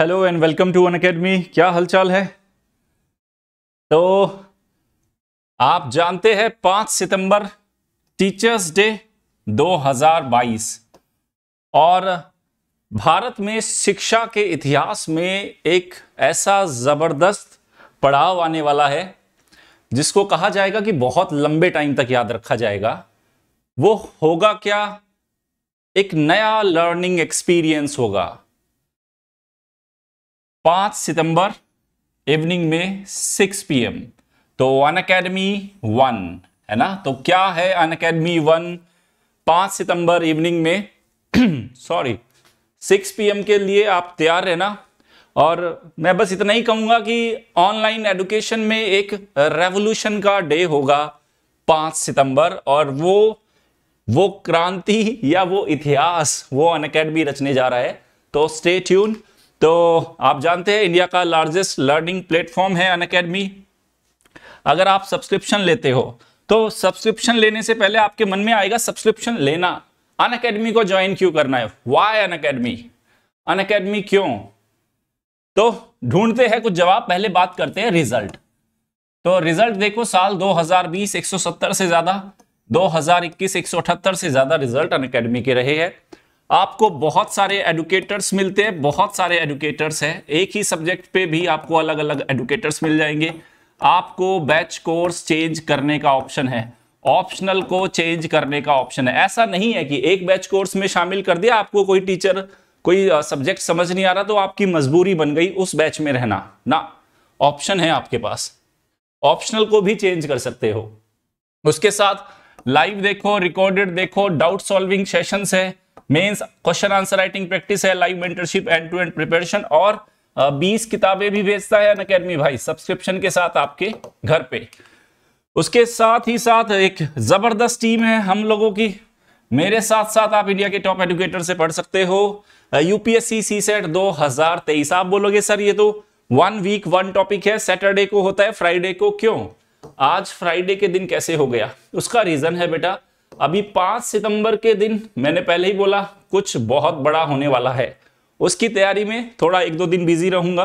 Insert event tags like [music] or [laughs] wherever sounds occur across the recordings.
Hello and welcome to Unacademy क्या हालचाल है तो आप जानते हैं पाँच सितंबर टीचर्स डे 2022 और भारत में शिक्षा के इतिहास में एक ऐसा ज़बरदस्त पड़ाव आने वाला है जिसको कहा जाएगा कि बहुत लंबे टाइम तक याद रखा जाएगा वो होगा क्या एक नया लर्निंग एक्सपीरियंस होगा पांच सितंबर इवनिंग में सिक्स पीएम तो अन अकेडमी वन है ना तो क्या है अन अकेडमी वन पांच सितंबर इवनिंग में सॉरी सिक्स पीएम के लिए आप तैयार रहना और मैं बस इतना ही कहूंगा कि ऑनलाइन एडुकेशन में एक रेवोल्यूशन का डे होगा पांच सितंबर और वो वो क्रांति या वो इतिहास वो अन रचने जा रहा है तो स्टे ट्यून तो आप जानते हैं इंडिया का लार्जेस्ट लर्निंग प्लेटफॉर्म है अन अकेडमी अगर आप सब्सक्रिप्शन लेते हो तो सब्सक्रिप्शन लेने से पहले आपके मन में आएगा सब्सक्रिप्शन लेना अन अकेडमी को ज्वाइन क्यों करना है why Unacademy Unacademy क्यों तो ढूंढते हैं कुछ जवाब पहले बात करते हैं रिजल्ट तो रिजल्ट देखो साल 2020 170 से ज्यादा 2021 178 से ज्यादा रिजल्ट अन अकेडमी के रहे हैं आपको बहुत सारे एडुकेटर्स मिलते हैं बहुत सारे एडुकेटर्स हैं एक ही सब्जेक्ट पे भी आपको अलग अलग एडुकेटर्स मिल जाएंगे आपको बैच कोर्स चेंज करने का ऑप्शन है ऑप्शनल को चेंज करने का ऑप्शन है ऐसा नहीं है कि एक बैच कोर्स में शामिल कर दिया आपको कोई टीचर कोई सब्जेक्ट समझ नहीं आ रहा तो आपकी मजबूरी बन गई उस बैच में रहना ना ऑप्शन है आपके पास ऑप्शनल को भी चेंज कर सकते हो उसके साथ लाइव देखो रिकॉर्डेड देखो डाउट सॉल्विंग सेशंस है mains question answer writing practice है live mentorship end to end preparation और बीस किताबें भी भेजता है अकेडमी भाई सब्सक्रिप्शन के साथ आपके घर पे उसके साथ ही साथ एक जबरदस्त टीम है हम लोगों की मेरे साथ साथ आप इंडिया के टॉप एडुकेटर से पढ़ सकते हो यूपीएससी सी सेट दो हजार तेईस आप बोलोगे सर ये तो वन वीक वन टॉपिक है सैटरडे को होता है फ्राइडे को क्यों आज फ्राइडे के दिन कैसे हो गया उसका रीजन है बेटा अभी पांच सितंबर के दिन मैंने पहले ही बोला कुछ बहुत बड़ा होने वाला है उसकी तैयारी में थोड़ा एक दो दिन बिजी रहूंगा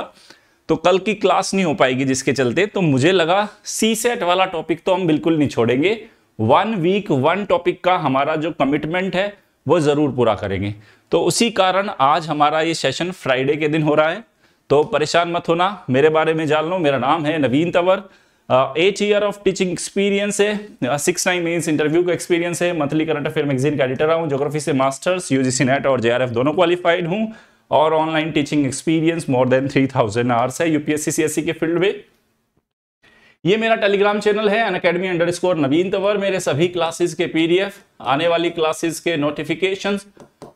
तो कल की क्लास नहीं हो पाएगी जिसके चलते तो मुझे लगा सी सेट वाला टॉपिक तो हम बिल्कुल नहीं छोड़ेंगे वन वीक वन टॉपिक का हमारा जो कमिटमेंट है वो ज़रूर पूरा करेंगे तो उसी कारण आज हमारा ये सेशन फ्राइडे के दिन हो रहा है तो परेशान मत होना मेरे बारे में जान लो मेरा नाम है Naveen Tanwar eight year of teaching experience है सिक्स नाइन मीन्स इंटरव्यू का एक्सपीरियंस है मंथली करंट अफेयर मैगजीन का एडिटर हूँ जोग्राफी से मास्टर्स यूजीसी नेट और जेआरएफ दोनों क्वालिफाइड हूँ और online teaching experience more than three thousand hours है यूपीएससी सीएससी e के फील्ड में ये मेरा टेलीग्राम चैनल है Unacademy underscore Naveen Tanwar मेरे सभी क्लासेस के पीडीएफ आने वाली क्लासेस के नोटिफिकेशंस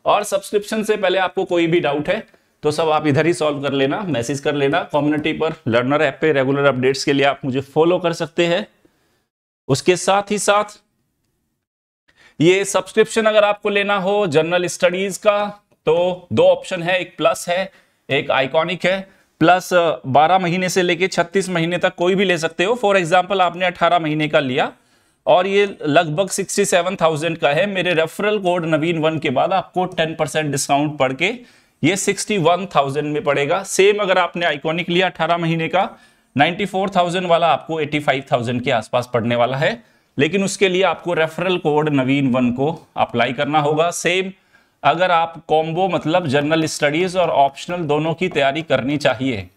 और सब्सक्रिप्शन से पहले आपको कोई भी डाउट है तो सब आप इधर ही सॉल्व कर लेना मैसेज कर लेना कम्युनिटी पर लर्नर ऐप पे रेगुलर अपडेट्स के लिए आप मुझे फॉलो कर सकते हैं उसके साथ ही साथ ये सब्सक्रिप्शन अगर आपको लेना हो जनरल स्टडीज का तो दो ऑप्शन है एक प्लस है एक आइकॉनिक है प्लस 12 महीने से लेके 36 महीने तक कोई भी ले सकते हो फॉर एग्जाम्पल आपने 18 महीने का लिया और ये लगभग 67,000 का है मेरे रेफरल कोड नवीन वन के बाद आपको 10 परसेंट डिस्काउंट पड़ के ये 61,000 में पड़ेगा सेम अगर आपने आइकॉनिक लिया 18 महीने का 94,000 वाला आपको 85,000 के आसपास पड़ने वाला है लेकिन उसके लिए आपको रेफरल कोड नवीन वन को अप्लाई करना होगा सेम अगर आप कॉम्बो मतलब जनरल स्टडीज और ऑप्शनल दोनों की तैयारी करनी चाहिए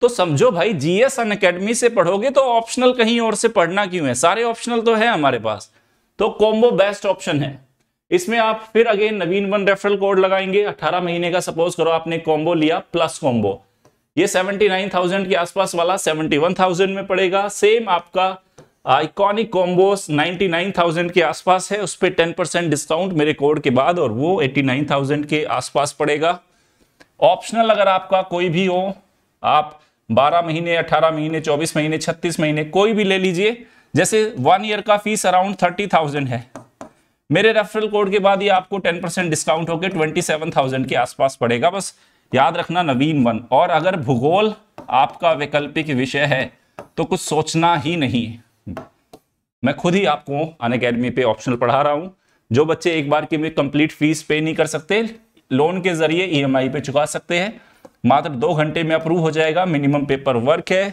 तो समझो भाई जीएस अन अकेडमी से पढ़ोगे तो ऑप्शनल कहीं और से पढ़ना क्यों है सारे ऑप्शनल तो है हमारे पास तो कॉम्बो बेस्ट ऑप्शन है इसमें आप फिर again Naveen one referral code लगाएंगे 18 महीने का सपोज करो आपने कॉम्बो लिया प्लस कॉम्बो ये 79,000 के आसपास वाला 71,000 में पड़ेगा सेम आपका आइकॉनिक कॉम्बोस 99,000 के आसपास है उस पर टेन परसेंट डिस्काउंट मेरे कोड के बाद और वो थाउजेंड के आसपास पड़ेगा ऑप्शनल अगर आपका कोई भी हो आप 12 महीने 18 महीने 24 महीने 36 महीने कोई भी ले लीजिए जैसे वन ईयर का फीस अराउंड 30,000 है मेरे रेफरल कोड के बाद ये आपको टेन परसेंट डिस्काउंट होकर ट्वेंटी सेवन थाउजेंड के आसपास पड़ेगा बस याद रखना नवीन वन और अगर भूगोल आपका वैकल्पिक विषय है तो कुछ सोचना ही नहीं मैं खुद ही आपको अन अकेडमी पे ऑप्शनल पढ़ा रहा हूँ जो बच्चे एक बार की में कंप्लीट फीस पे नहीं कर सकते लोन के जरिए ई e पे चुका सकते हैं मात्र दो घंटे में अप्रूव हो जाएगा मिनिमम पेपर वर्क है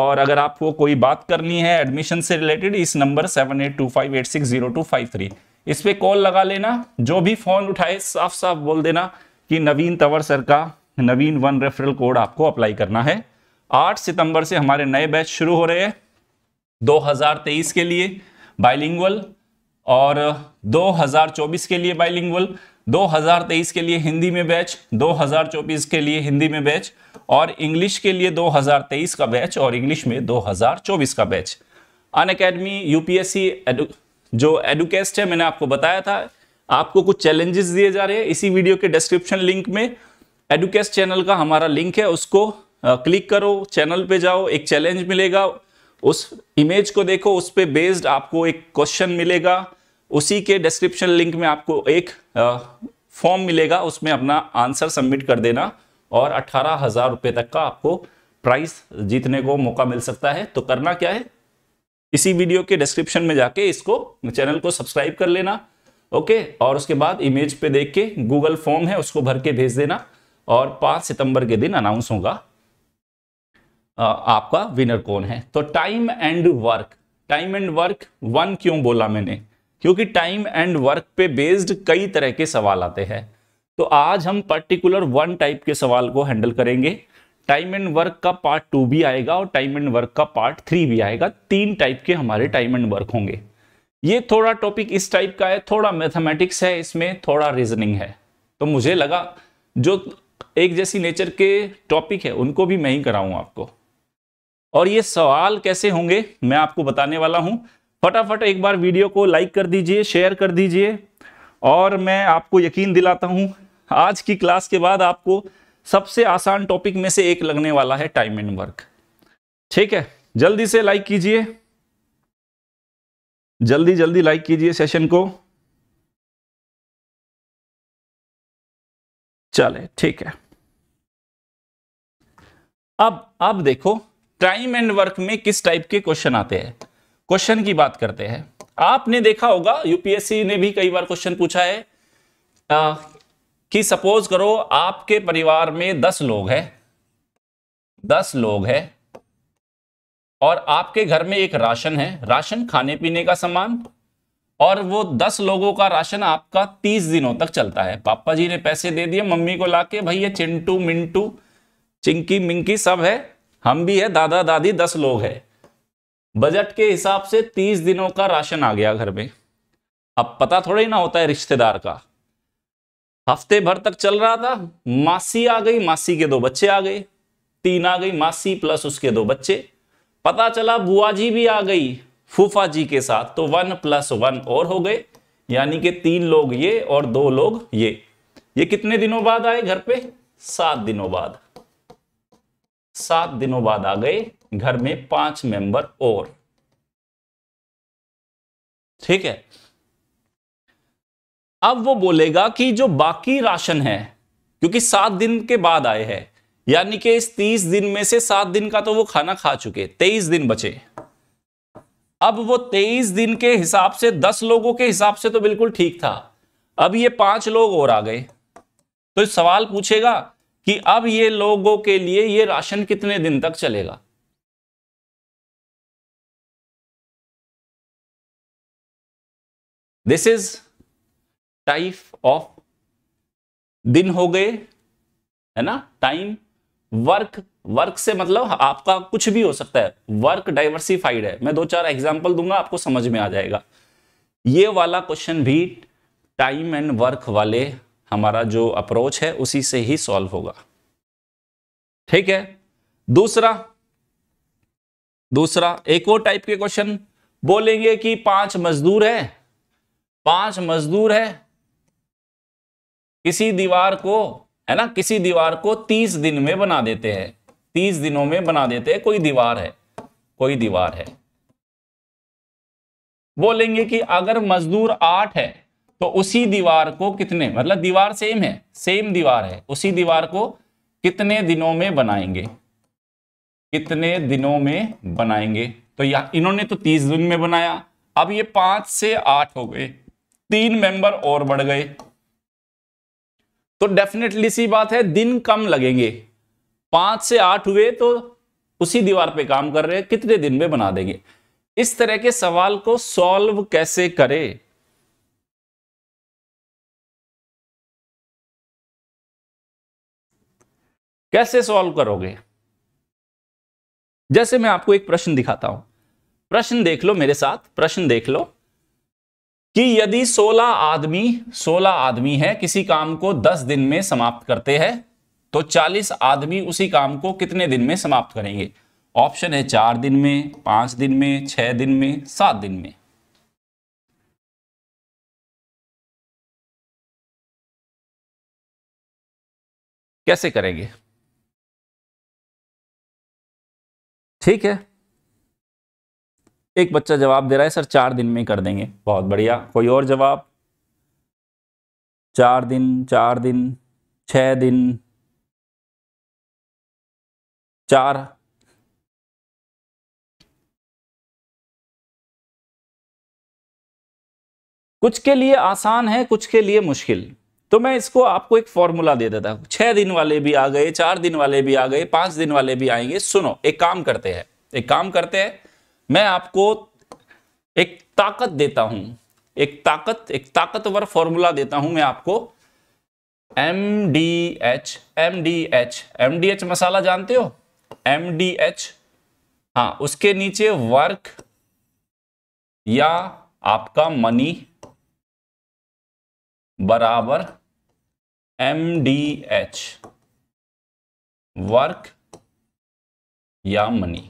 और अगर आपको कोई बात करनी है एडमिशन से रिलेटेड इस number seven eight two five eight six zero two five three इस पर कॉल लगा लेना जो भी फोन उठाए साफ साफ बोल देना कि नवीन तवर सर का नवीन वन रेफरल कोड आपको अप्लाई करना है 8 सितंबर से हमारे नए बैच शुरू हो रहे हैं 2023 के लिए बाइलिंगुअल और 2024 के लिए बाइलिंगुअल 2023 के लिए हिंदी में बैच 2024 के लिए हिंदी में बैच और इंग्लिश के लिए 2023 का बैच और इंग्लिश में 2024 का बैच अन अकेडमी यूपीएससी जो एडुकेस्ट है मैंने आपको बताया था आपको कुछ चैलेंजेस दिए जा रहे हैं इसी वीडियो के डिस्क्रिप्शन लिंक में एडुकेस्ट चैनल का हमारा लिंक है उसको क्लिक करो चैनल पे जाओ एक चैलेंज मिलेगा उस इमेज को देखो उस पर बेस्ड आपको एक क्वेश्चन मिलेगा उसी के डिस्क्रिप्शन लिंक में आपको एक फॉर्म मिलेगा उसमें अपना आंसर सबमिट कर देना और अट्ठारह हज़ार रुपये तक का आपको प्राइस जीतने को मौका मिल सकता है तो करना क्या है इसी वीडियो के डिस्क्रिप्शन में जाके इसको चैनल को सब्सक्राइब कर लेना ओके और उसके बाद इमेज पे देख के गूगल फॉर्म है उसको भर के भेज देना और पांच सितंबर के दिन अनाउंस होगा आपका विनर कौन है तो time and work time and work one क्यों बोला मैंने क्योंकि टाइम एंड वर्क पे बेस्ड कई तरह के सवाल आते हैं तो आज हम पर्टिकुलर वन टाइप के सवाल को हैंडल करेंगे टाइम एंड वर्क का पार्ट टू भी आएगा और टाइम एंड वर्क का पार्ट थ्री भी आएगा तीन टाइप के हमारे टाइम एंड वर्क होंगे ये थोड़ा टॉपिक इस टाइप का है थोड़ा मैथमेटिक्स है इसमें थोड़ा रीजनिंग है तो मुझे लगा जो एक जैसी नेचर के टॉपिक है उनको भी मैं ही कराऊं आपको और ये सवाल कैसे होंगे मैं आपको बताने वाला हूं फटाफट एक बार वीडियो को लाइक कर दीजिए शेयर कर दीजिए और मैं आपको यकीन दिलाता हूं आज की क्लास के बाद आपको सबसे आसान टॉपिक में से एक लगने वाला है टाइम एंड वर्क ठीक है जल्दी से लाइक कीजिए जल्दी जल्दी लाइक कीजिए सेशन को चले ठीक है अब अब देखो टाइम एंड वर्क में किस टाइप के क्वेश्चन आते हैं क्वेश्चन की बात करते हैं आपने देखा होगा यूपीएससी ने भी कई बार क्वेश्चन पूछा है आ, कि सपोज करो आपके परिवार में दस लोग हैं दस लोग हैं और आपके घर में एक राशन है राशन खाने पीने का सामान और वो दस लोगों का राशन आपका तीस दिनों तक चलता है पापा जी ने पैसे दे दिए मम्मी को लाके भाई ये चिंटू मिंटू चिंकी मिंकी सब है हम भी है दादा दादी दस लोग हैं बजट के हिसाब से तीस दिनों का राशन आ गया घर में अब पता थोड़ा ही ना होता है रिश्तेदार का हफ्ते भर तक चल रहा था मासी आ गई मासी के दो बच्चे आ गए तीन आ गई मासी प्लस उसके दो बच्चे पता चला बुआ जी भी आ गई फूफा जी के साथ तो वन प्लस वन और हो गए यानी कि तीन लोग ये और दो लोग ये ये कितने दिनों बाद आए घर पे सात दिनों बाद सात दिनों बाद आ गए घर में पांच मेंबर और ठीक है अब वो बोलेगा कि जो बाकी राशन है क्योंकि सात दिन के बाद आए हैं यानी कि इस तीस दिन में से सात दिन का तो वो खाना खा चुके तेईस दिन बचे अब वो तेईस दिन के हिसाब से दस लोगों के हिसाब से तो बिल्कुल ठीक था अब ये पांच लोग और आ गए तो सवाल पूछेगा कि अब ये लोगों के लिए ये राशन कितने दिन तक चलेगा दिस इज टाइप ऑफ दिन हो गए है ना टाइम वर्क वर्क से मतलब आपका कुछ भी हो सकता है वर्क डाइवर्सिफाइड है मैं दो चार एग्जाम्पल दूंगा आपको समझ में आ जाएगा ये वाला क्वेश्चन भी टाइम एंड वर्क वाले हमारा जो अप्रोच है उसी से ही सॉल्व होगा ठीक है दूसरा दूसरा एक और टाइप के क्वेश्चन बोलेंगे कि पांच मजदूर है पांच मजदूर है किसी दीवार को है ना किसी दीवार को तीस दिन में बना देते हैं तीस दिनों में बना देते हैं कोई दीवार है कोई दीवार है बोलेंगे कि अगर मजदूर आठ है तो उसी दीवार को कितने मतलब दीवार सेम है सेम दीवार है उसी दीवार को कितने दिनों में बनाएंगे कितने दिनों में बनाएंगे तो या इन्होंने तो तीस दिन में बनाया अब ये पांच से आठ हो गए तीन मेंबर और बढ़ गए तो डेफिनेटली सी बात है दिन कम लगेंगे पांच से आठ हुए तो उसी दीवार पे काम कर रहे हैं कितने दिन में बना देंगे इस तरह के सवाल को सॉल्व कैसे करें कैसे सॉल्व करोगे जैसे मैं आपको एक प्रश्न दिखाता हूं प्रश्न देख लो मेरे साथ प्रश्न देख लो कि यदि 16 आदमी 16 आदमी है किसी काम को 10 दिन में समाप्त करते हैं तो 40 आदमी उसी काम को कितने दिन में समाप्त करेंगे ऑप्शन है चार दिन में पांच दिन में छह दिन में सात दिन में कैसे करेंगे ठीक है एक बच्चा जवाब दे रहा है सर चार दिन में कर देंगे बहुत बढ़िया कोई और जवाब चार दिन चार दिन छ दिन चार कुछ के लिए आसान है कुछ के लिए मुश्किल तो मैं इसको आपको एक फॉर्मूला दे देता हूं छह दिन वाले भी आ गए चार दिन वाले भी आ गए पांच दिन वाले भी आएंगे सुनो एक काम करते हैं एक काम करते हैं मैं आपको एक ताकत देता हूं एक ताकत एक ताकतवर फॉर्मूला देता हूं मैं आपको M D H M D H M D H masala जानते हो एम डी एच हाँ उसके नीचे वर्क या आपका मनी बराबर एम डी एच वर्क या मनी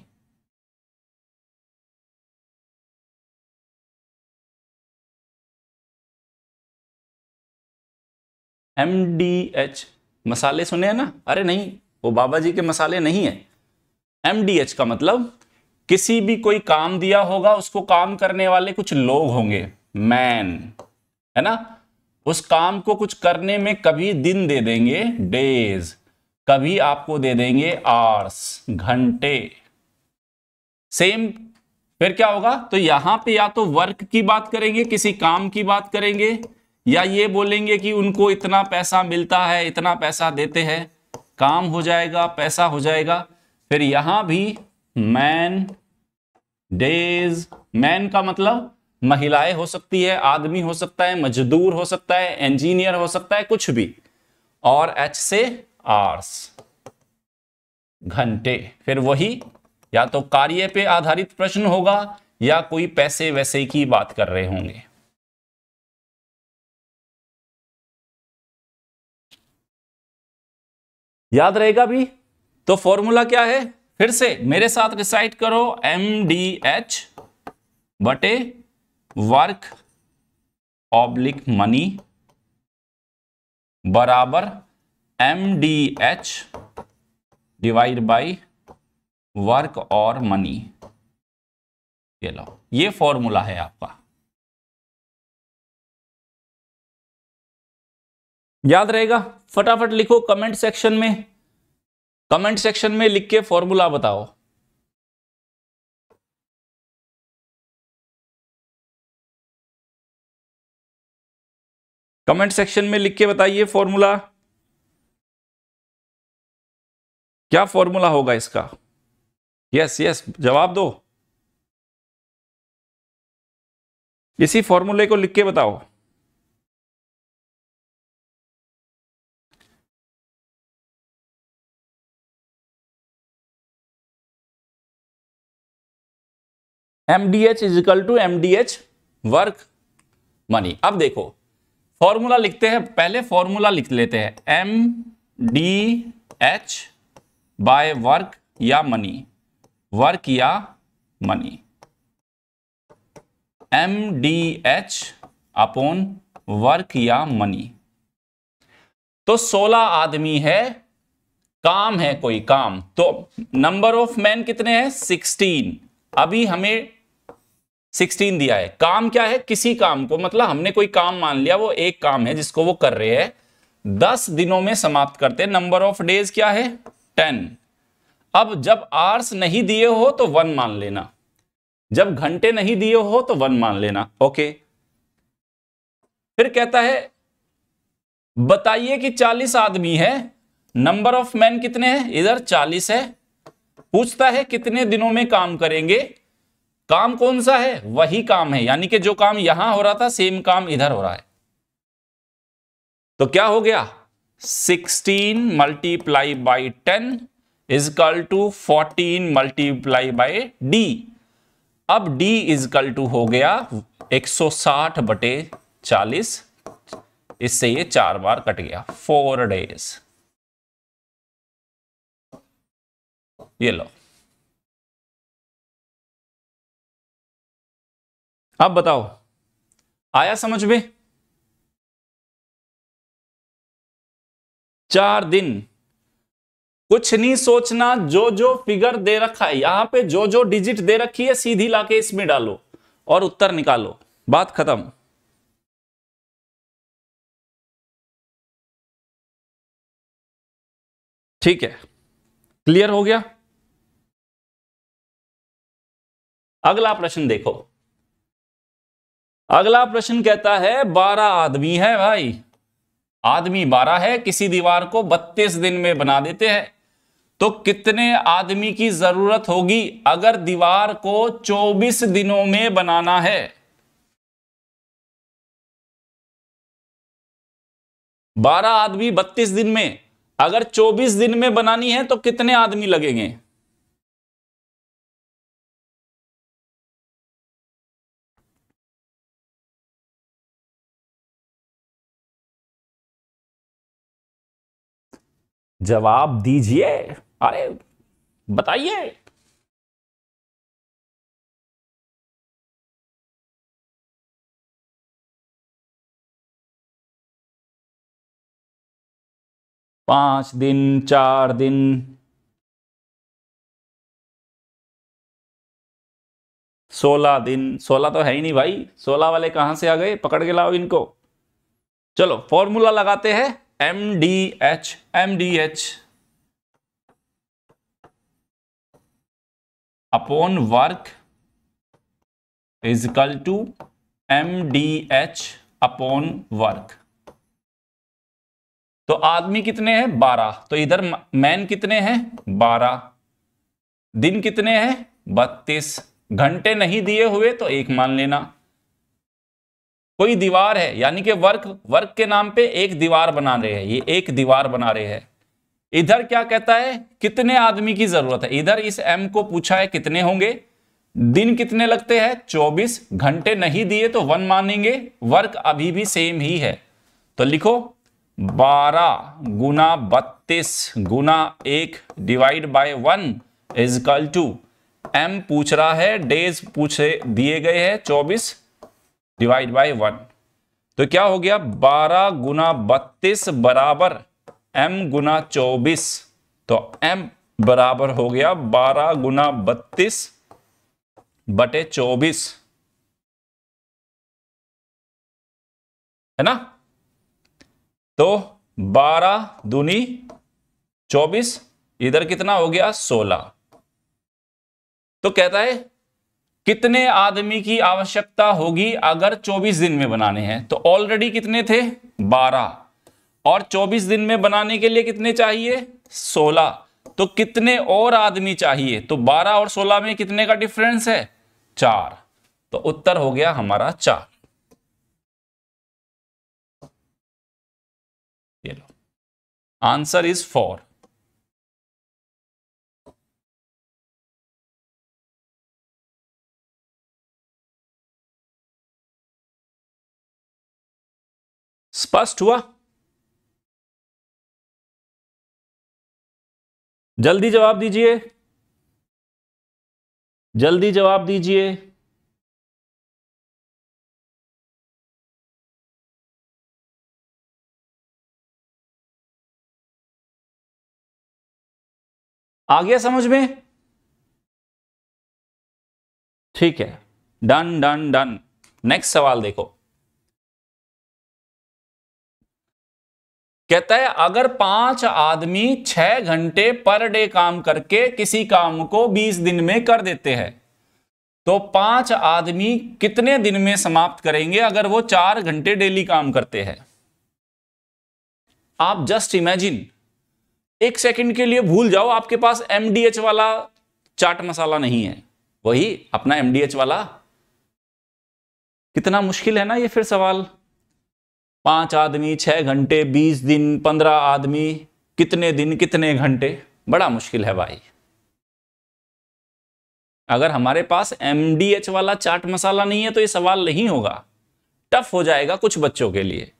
एम डी एच मसाले सुने हैं ना अरे नहीं वो बाबा जी के मसाले नहीं है एम डी एच का मतलब किसी भी कोई काम दिया होगा उसको काम करने वाले कुछ लोग होंगे मैन है ना उस काम को कुछ करने में कभी दिन दे देंगे डेज कभी आपको दे देंगे आवर्स घंटे सेम फिर क्या होगा तो यहां पे या तो वर्क की बात करेंगे किसी काम की बात करेंगे या ये बोलेंगे कि उनको इतना पैसा मिलता है इतना पैसा देते हैं काम हो जाएगा पैसा हो जाएगा फिर यहां भी मैन डेज मैन का मतलब महिलाएं हो सकती है आदमी हो सकता है मजदूर हो सकता है इंजीनियर हो सकता है कुछ भी और एच से आर्स घंटे फिर वही या तो कार्य पे आधारित प्रश्न होगा या कोई पैसे वैसे की बात कर रहे होंगे याद रहेगा भी तो फॉर्मूला क्या है फिर से मेरे साथ रिसाइट करो एम डी एच बटे वर्क ऑब्लिक मनी बराबर M D H divide by work और मनी ये लो ये फॉर्मूला है आपका याद रहेगा फटाफट लिखो कमेंट सेक्शन में कमेंट सेक्शन में लिख के फॉर्मूला बताओ कमेंट सेक्शन में लिख के बताइए फॉर्मूला क्या फॉर्मूला होगा इसका यस यस जवाब दो इसी फॉर्मूले को लिख के बताओ M D H is equal to M D H work money अब देखो फॉर्मूला लिखते हैं पहले फॉर्मूला लिख लेते हैं M D H by work या मनी वर्क या money M D H upon work या मनी तो 16 आदमी है काम है कोई काम तो नंबर ऑफ मैन कितने हैं 16 अभी हमें सिक्सटीन दिया है काम क्या है किसी काम को मतलब हमने कोई काम मान लिया वो एक काम है जिसको वो कर रहे हैं दस दिनों में समाप्त करते हैं नंबर ऑफ डेज क्या है टेन अब जब आर्स नहीं दिए हो तो वन मान लेना जब घंटे नहीं दिए हो तो वन मान लेना ओके फिर कहता है बताइए कि चालीस आदमी है नंबर ऑफ मैन कितने हैं इधर चालीस है पूछता है कितने दिनों में काम करेंगे काम कौन सा है वही काम है यानी कि जो काम यहां हो रहा था सेम काम इधर हो रहा है तो क्या हो गया sixteen multiply by ten is equal to fourteen multiply by D अब डी इजकल टू हो गया 160 बटे 40 इससे ये चार बार कट गया फोर डेज ये लो अब बताओ आया समझ में चार दिन कुछ नहीं सोचना जो जो फिगर दे रखा है यहां पे जो जो डिजिट दे रखी है सीधी लाके इसमें डालो और उत्तर निकालो बात खत्म ठीक है क्लियर हो गया अगला प्रश्न देखो अगला प्रश्न कहता है बारह आदमी है भाई आदमी बारह है किसी दीवार को बत्तीस दिन में बना देते हैं तो कितने आदमी की जरूरत होगी अगर दीवार को चौबीस दिनों में बनाना है बारह आदमी बत्तीस दिन में अगर चौबीस दिन में बनानी है तो कितने आदमी लगेंगे जवाब दीजिए अरे बताइए पांच दिन चार दिन सोलह दिन सोलह तो है ही नहीं भाई सोलह वाले कहां से आ गए पकड़ के लाओ इनको चलो फॉर्मूला लगाते हैं M D H M D H upon work is equal to M D H upon work तो आदमी कितने हैं बारह तो इधर मैन कितने हैं बारह दिन कितने हैं बत्तीस घंटे नहीं दिए हुए तो एक मान लेना कोई दीवार है यानी कि वर्क वर्क के नाम पे एक दीवार बना रहे हैं ये एक दीवार बना रहे हैं इधर क्या कहता है कितने आदमी की जरूरत है इधर इस एम को पूछा है कितने होंगे दिन कितने लगते हैं 24 घंटे नहीं दिए तो वन मानेंगे वर्क अभी भी सेम ही है तो लिखो 12 गुना बत्तीस गुना एक divide by one is equal to M पूछ रहा है डेज पूछे दिए गए हैं चौबीस डिवाइड बाय वन तो क्या हो गया बारह गुना बत्तीस बराबर एम गुना चौबीस तो एम बराबर हो गया बारह गुना बत्तीस बटे चौबीस है ना तो बारह दूनी चौबीस इधर कितना हो गया सोलह तो कहता है कितने आदमी की आवश्यकता होगी अगर 24 दिन में बनाने हैं तो ऑलरेडी कितने थे 12 और 24 दिन में बनाने के लिए कितने चाहिए 16 तो कितने और आदमी चाहिए तो 12 और 16 में कितने का डिफरेंस है चार तो उत्तर हो गया हमारा चार आंसर इज फोर स्पष्ट हुआ जल्दी जवाब दीजिए जल्दी जवाब दीजिए आ गया समझ में ठीक है डन डन डन नेक्स्ट सवाल देखो कहता है अगर पांच आदमी छह घंटे पर डे काम करके किसी काम को बीस दिन में कर देते हैं तो पांच आदमी कितने दिन में समाप्त करेंगे अगर वो चार घंटे डेली काम करते हैं आप जस्ट इमेजिन एक सेकंड के लिए भूल जाओ आपके पास एमडीएच वाला चाट मसाला नहीं है वही अपना एमडीएच वाला कितना मुश्किल है ना ये फिर सवाल पांच आदमी छह घंटे बीस दिन पंद्रह आदमी कितने दिन कितने घंटे बड़ा मुश्किल है भाई अगर हमारे पास एम वाला चाट मसाला नहीं है तो ये सवाल नहीं होगा टफ हो जाएगा कुछ बच्चों के लिए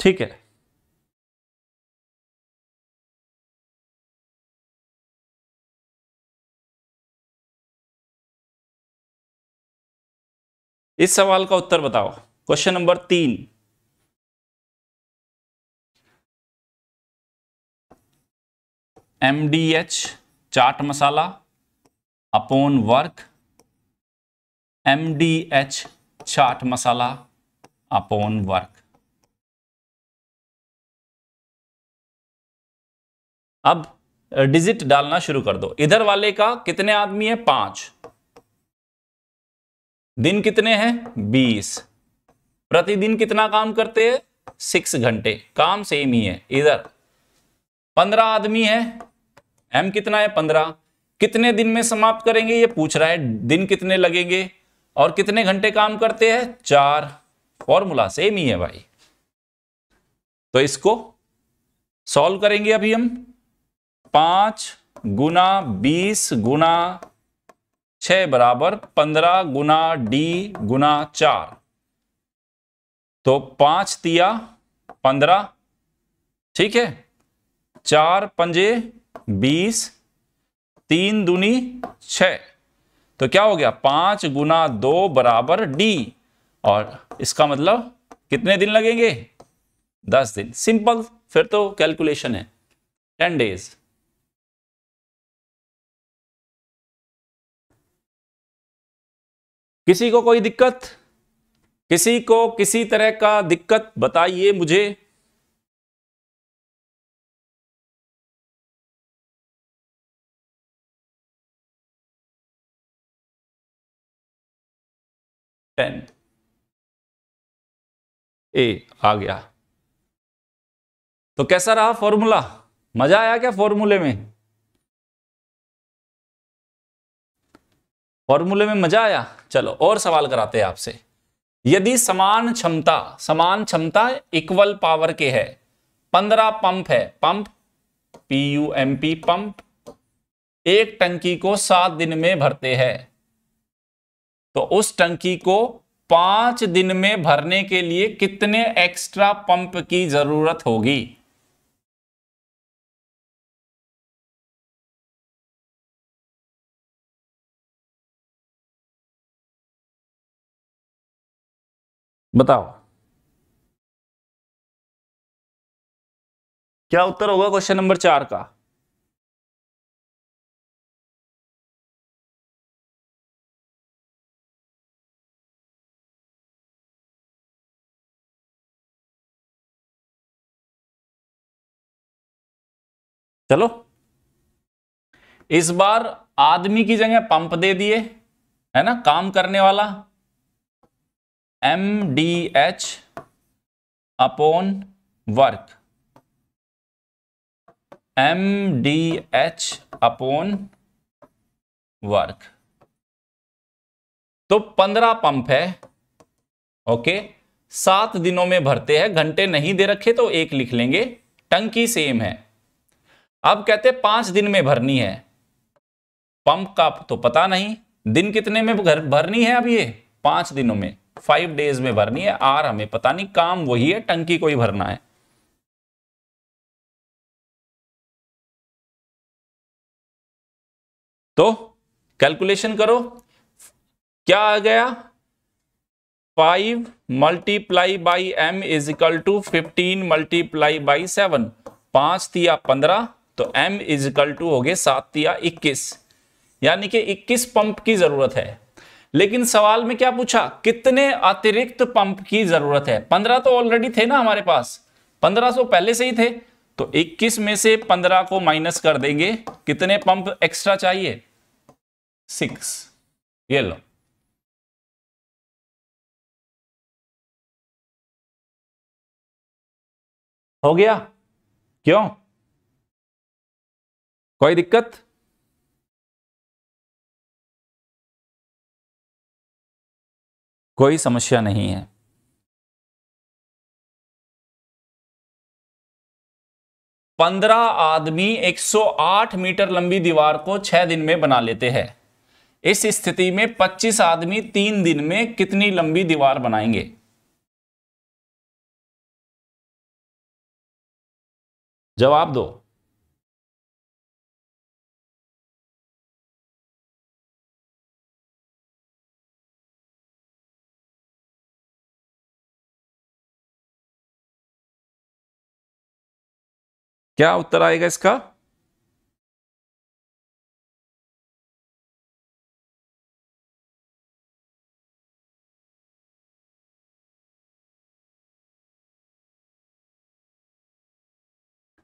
ठीक है इस सवाल का उत्तर बताओ क्वेश्चन नंबर तीन M D H chaat masala upon work M D H chaat masala upon work अब डिजिट डालना शुरू कर दो इधर वाले का कितने आदमी है पांच दिन कितने हैं बीस प्रतिदिन कितना काम करते हैं सिक्स घंटे काम सेम ही है इधर पंद्रह आदमी है एम कितना है पंद्रह कितने दिन में समाप्त करेंगे ये पूछ रहा है दिन कितने लगेंगे और कितने घंटे काम करते हैं चार फॉर्मूला सेम ही है भाई तो इसको सॉल्व करेंगे अभी हम पांच गुना बीस गुना छह बराबर पंद्रह गुना डी गुना चार तो पांच तिया पंद्रह ठीक है चार पंजे बीस तीन दुनी छ तो क्या हो गया पांच गुना दो बराबर डी और इसका मतलब कितने दिन लगेंगे दस दिन सिंपल फिर तो कैलकुलेशन है टेन डेज किसी को कोई दिक्कत किसी को किसी तरह का दिक्कत बताइए मुझे टेन ए आ गया तो कैसा रहा फॉर्मूला मजा आया क्या फॉर्मूले में फॉर्मूले में मजा आया चलो और सवाल कराते हैं आपसे यदि समान क्षमता समान क्षमता इक्वल पावर के है पंद्रह पंप है pump P U M P pump एक टंकी को सात दिन में भरते हैं तो उस टंकी को पांच दिन में भरने के लिए कितने एक्स्ट्रा पंप की जरूरत होगी बताओ क्या उत्तर होगा क्वेश्चन नंबर चार का चलो इस बार आदमी की जगह पंप दे दिए है ना काम करने वाला M D H upon work M D H upon work तो पंद्रह पंप है ओके सात दिनों में भरते हैं घंटे नहीं दे रखे तो एक लिख लेंगे टंकी सेम है अब कहते पांच दिन में भरनी है पंप का तो पता नहीं दिन कितने में भरनी है अब ये पांच दिनों में फाइव डेज में भरनी है आर हमें पता नहीं काम वही है टंकी को ही भरना है तो कैलकुलेशन करो क्या आ गया five multiply by M is equal to fifteen multiply by seven पांच तिया पंद्रह तो एम इज इक्वल टू हो गए सात तिया इक्कीस यानी कि इक्कीस पंप की जरूरत है लेकिन सवाल में क्या पूछा कितने अतिरिक्त पंप की जरूरत है पंद्रह तो ऑलरेडी थे ना हमारे पास पंद्रह सौ पहले से ही थे तो इक्कीस में से पंद्रह को माइनस कर देंगे कितने पंप एक्स्ट्रा चाहिए सिक्स ये लो हो गया क्यों कोई दिक्कत कोई समस्या नहीं है पंद्रह आदमी 108 मीटर लंबी दीवार को छह दिन में बना लेते हैं इस स्थिति में 25 आदमी तीन दिन में कितनी लंबी दीवार बनाएंगे जवाब दो क्या उत्तर आएगा इसका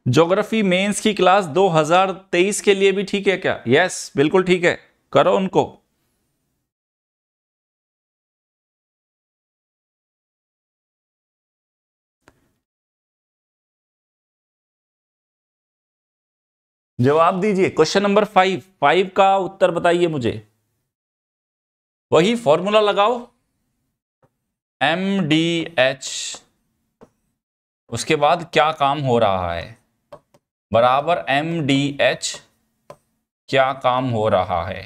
ज्योग्राफी मेंस की क्लास 2023 के लिए भी ठीक है क्या यस बिल्कुल ठीक है करो उनको जवाब दीजिए क्वेश्चन नंबर फाइव फाइव का उत्तर बताइए मुझे वही फॉर्मूला लगाओ एम डी एच उसके बाद क्या काम हो रहा है बराबर एम डी एच क्या काम हो रहा है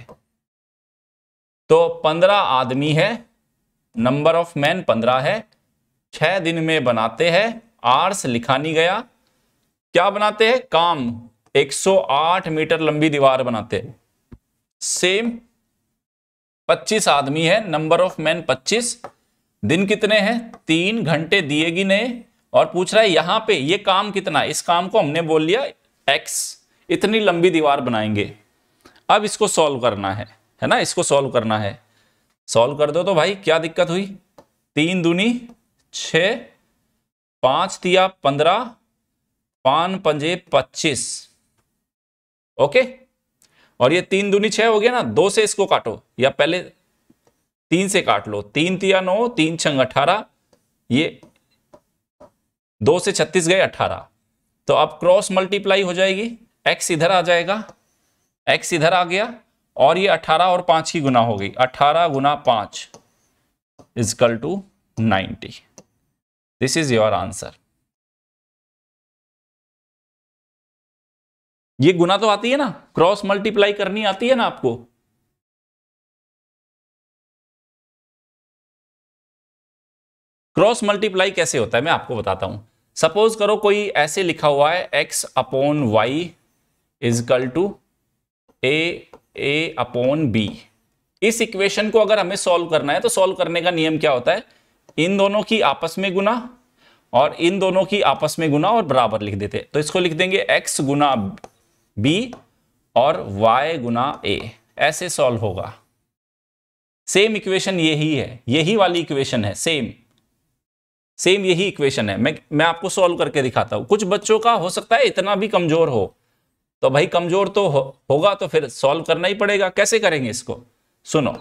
तो पंद्रह आदमी है नंबर ऑफ मैन पंद्रह है छह दिन में बनाते हैं आर्स लिखा नहीं गया क्या बनाते हैं काम 108 मीटर लंबी दीवार बनाते सेम 25 आदमी है नंबर ऑफ मैन 25 दिन कितने हैं तीन घंटे दिएगी नहीं और पूछ रहा है यहां पे ये काम कितना इस काम को हमने बोल लिया एक्स इतनी लंबी दीवार बनाएंगे अब इसको सॉल्व करना है है ना इसको सॉल्व करना है सॉल्व कर दो तो भाई क्या दिक्कत हुई तीन दूनी छ पांच दिया पंद्रह पान पंजे पच्चीस ओके और ये तीन दूनी छह हो गया ना दो से इसको काटो या पहले तीन से काट लो तीन तिया नौ तीन छंग अठारह ये दो से छत्तीस गए अठारह तो अब क्रॉस मल्टीप्लाई हो जाएगी एक्स इधर आ जाएगा एक्स इधर आ गया और ये अठारह और पांच की गुना हो गई अठारह गुना पांच is equal to ninety this is your answer ये गुना तो आती है ना क्रॉस मल्टीप्लाई करनी आती है ना आपको क्रॉस मल्टीप्लाई कैसे होता है मैं आपको बताता हूं सपोज करो कोई ऐसे लिखा हुआ है X upon Y is equal to A A upon B इस इक्वेशन को अगर हमें सॉल्व करना है तो सॉल्व करने का नियम क्या होता है इन दोनों की आपस में गुना और इन दोनों की आपस में गुना और बराबर लिख देते तो इसको लिख देंगे एक्स गुना बी और वाई गुना ए ऐसे सॉल्व होगा सेम इक्वेशन यही है यही वाली इक्वेशन है सेम सेम यही इक्वेशन है मैं मैं आपको सॉल्व करके दिखाता हूँ कुछ बच्चों का हो सकता है इतना भी कमजोर हो तो भाई कमजोर तो हो, होगा तो फिर सॉल्व करना ही पड़ेगा कैसे करेंगे इसको सुनो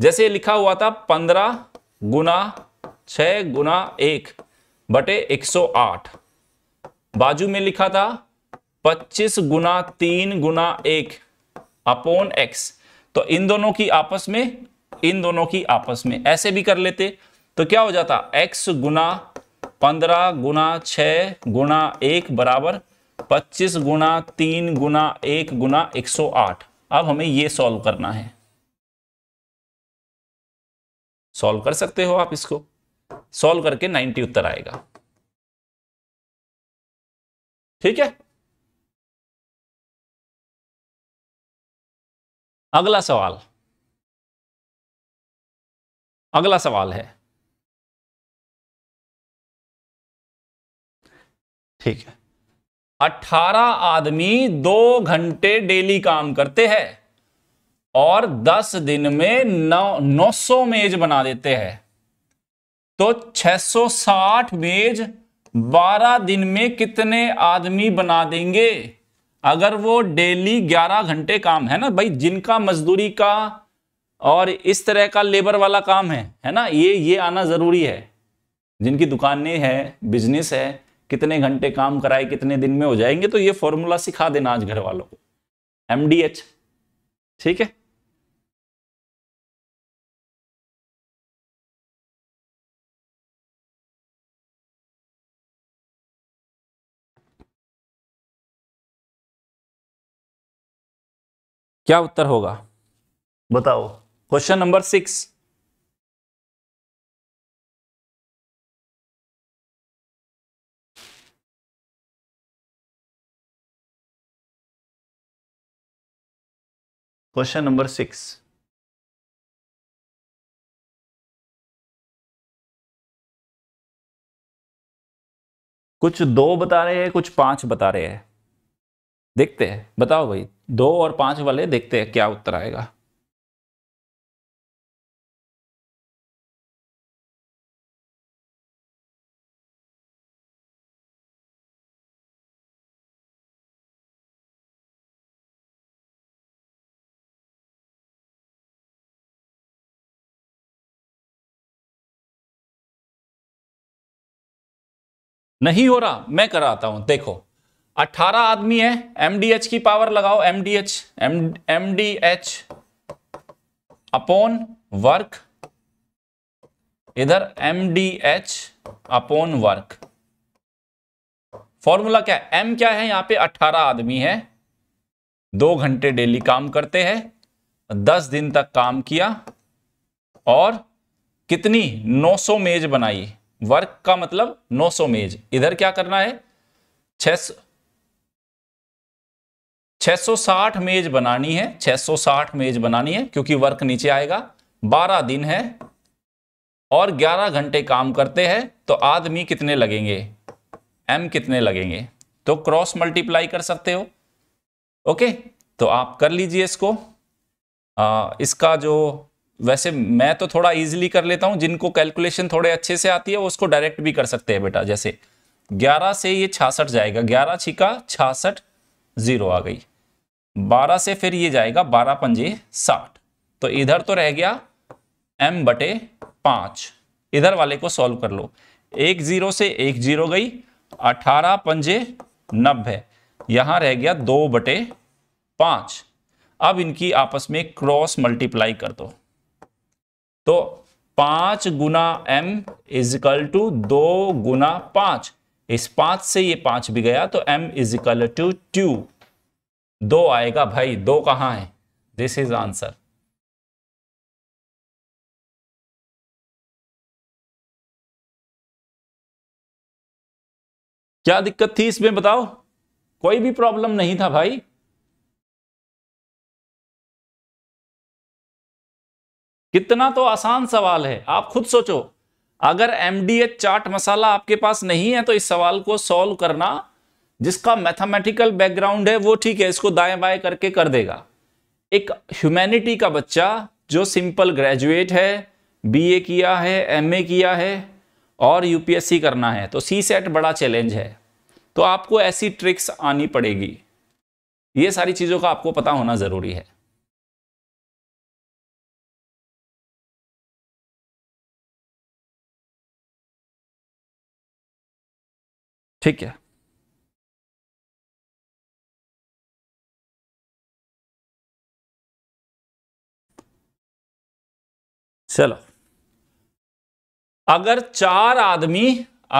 जैसे लिखा हुआ था पंद्रह गुना छ गुना एक बटे एक सौ आठ बाजू में लिखा था 25 गुना तीन गुना एक अपोन एक्स तो इन दोनों की आपस में इन दोनों की आपस में ऐसे भी कर लेते तो क्या हो जाता एक्स गुना पंद्रह गुना छ गुना एक बराबर पच्चीस गुना तीन गुना एक गुना एक सौ आठ अब हमें यह सॉल्व करना है सॉल्व कर सकते हो आप इसको सॉल्व करके नाइन्टी उत्तर आएगा ठीक है अगला सवाल अगला सवाल है ठीक है अठारह आदमी दो घंटे डेली काम करते हैं और दस दिन में नौ नौ सौ मेज बना देते हैं तो छह सौ साठ मेज बारह दिन में कितने आदमी बना देंगे अगर वो डेली 11 घंटे काम है ना भाई जिनका मजदूरी का और इस तरह का लेबर वाला काम है है ना ये ये आना ज़रूरी है जिनकी दुकानें है बिजनेस है कितने घंटे काम कराए कितने दिन में हो जाएंगे तो ये फॉर्मूला सिखा देना आज घर वालों को एम ठीक है क्या उत्तर होगा बताओ question number six question number six कुछ दो बता रहे हैं कुछ पांच बता रहे हैं देखते हैं बताओ भाई दो और पांच वाले देखते हैं क्या उत्तर आएगा नहीं हो रहा मैं कराता हूं देखो 18 आदमी है एमडीएच की पावर लगाओ एमडीएच एमडीएच अपॉन वर्क इधर एमडीएच अपॉन वर्क फॉर्मूला क्या है एम क्या है यहां पे 18 आदमी है दो घंटे डेली काम करते हैं दस दिन तक काम किया और कितनी 900 मेज बनाई वर्क का मतलब 900 मेज इधर क्या करना है छह 660 मेज बनानी है 660 मेज बनानी है क्योंकि वर्क नीचे आएगा 12 दिन है और 11 घंटे काम करते हैं तो आदमी कितने लगेंगे एम कितने लगेंगे तो क्रॉस मल्टीप्लाई कर सकते हो ओके तो आप कर लीजिए इसको आ, इसका जो वैसे मैं तो थोड़ा इजीली कर लेता हूं जिनको कैलकुलेशन थोड़े अच्छे से आती है वो उसको डायरेक्ट भी कर सकते हैं बेटा जैसे 11 से ये 66 जाएगा 11 छिका 66 ज़ीरो आ गई बारह से फिर ये जाएगा बारह पंजे साठ तो इधर तो रह गया एम बटे पांच इधर वाले को सॉल्व कर लो एक ज़ीरो से एक ज़ीरो गई अठारह पंजे नब्बे यहां रह गया दो बटे पांच अब इनकी आपस में क्रॉस मल्टीप्लाई कर दो तो पांच गुना एम इजकल टू दो गुना पांच इस पांच से ये पांच भी गया तो m is equal to two दो आएगा भाई दो कहां है दिस इज आंसर क्या दिक्कत थी इसमें बताओ कोई भी प्रॉब्लम नहीं था भाई कितना तो आसान सवाल है आप खुद सोचो अगर एम चाट मसाला आपके पास नहीं है तो इस सवाल को सॉल्व करना जिसका मैथमेटिकल बैकग्राउंड है वो ठीक है इसको दाएं बाएं करके कर देगा एक ह्यूमैनिटी का बच्चा जो सिंपल ग्रेजुएट है बीए किया है एमए किया है और यूपीएससी करना है तो सी सेट बड़ा चैलेंज है तो आपको ऐसी ट्रिक्स आनी पड़ेगी ये सारी चीज़ों का आपको पता होना ज़रूरी है ठीक है चलो अगर चार आदमी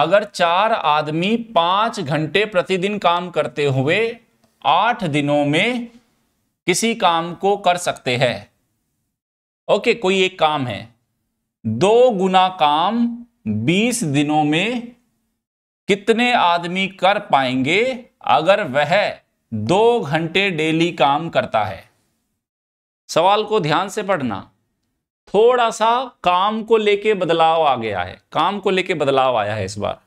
अगर चार आदमी पांच घंटे प्रतिदिन काम करते हुए आठ दिनों में किसी काम को कर सकते हैं ओके कोई एक काम है दो गुना काम बीस दिनों में कितने आदमी कर पाएंगे अगर वह दो घंटे डेली काम करता है सवाल को ध्यान से पढ़ना थोड़ा सा काम को लेके बदलाव आ गया है काम को लेके बदलाव आया है इस बार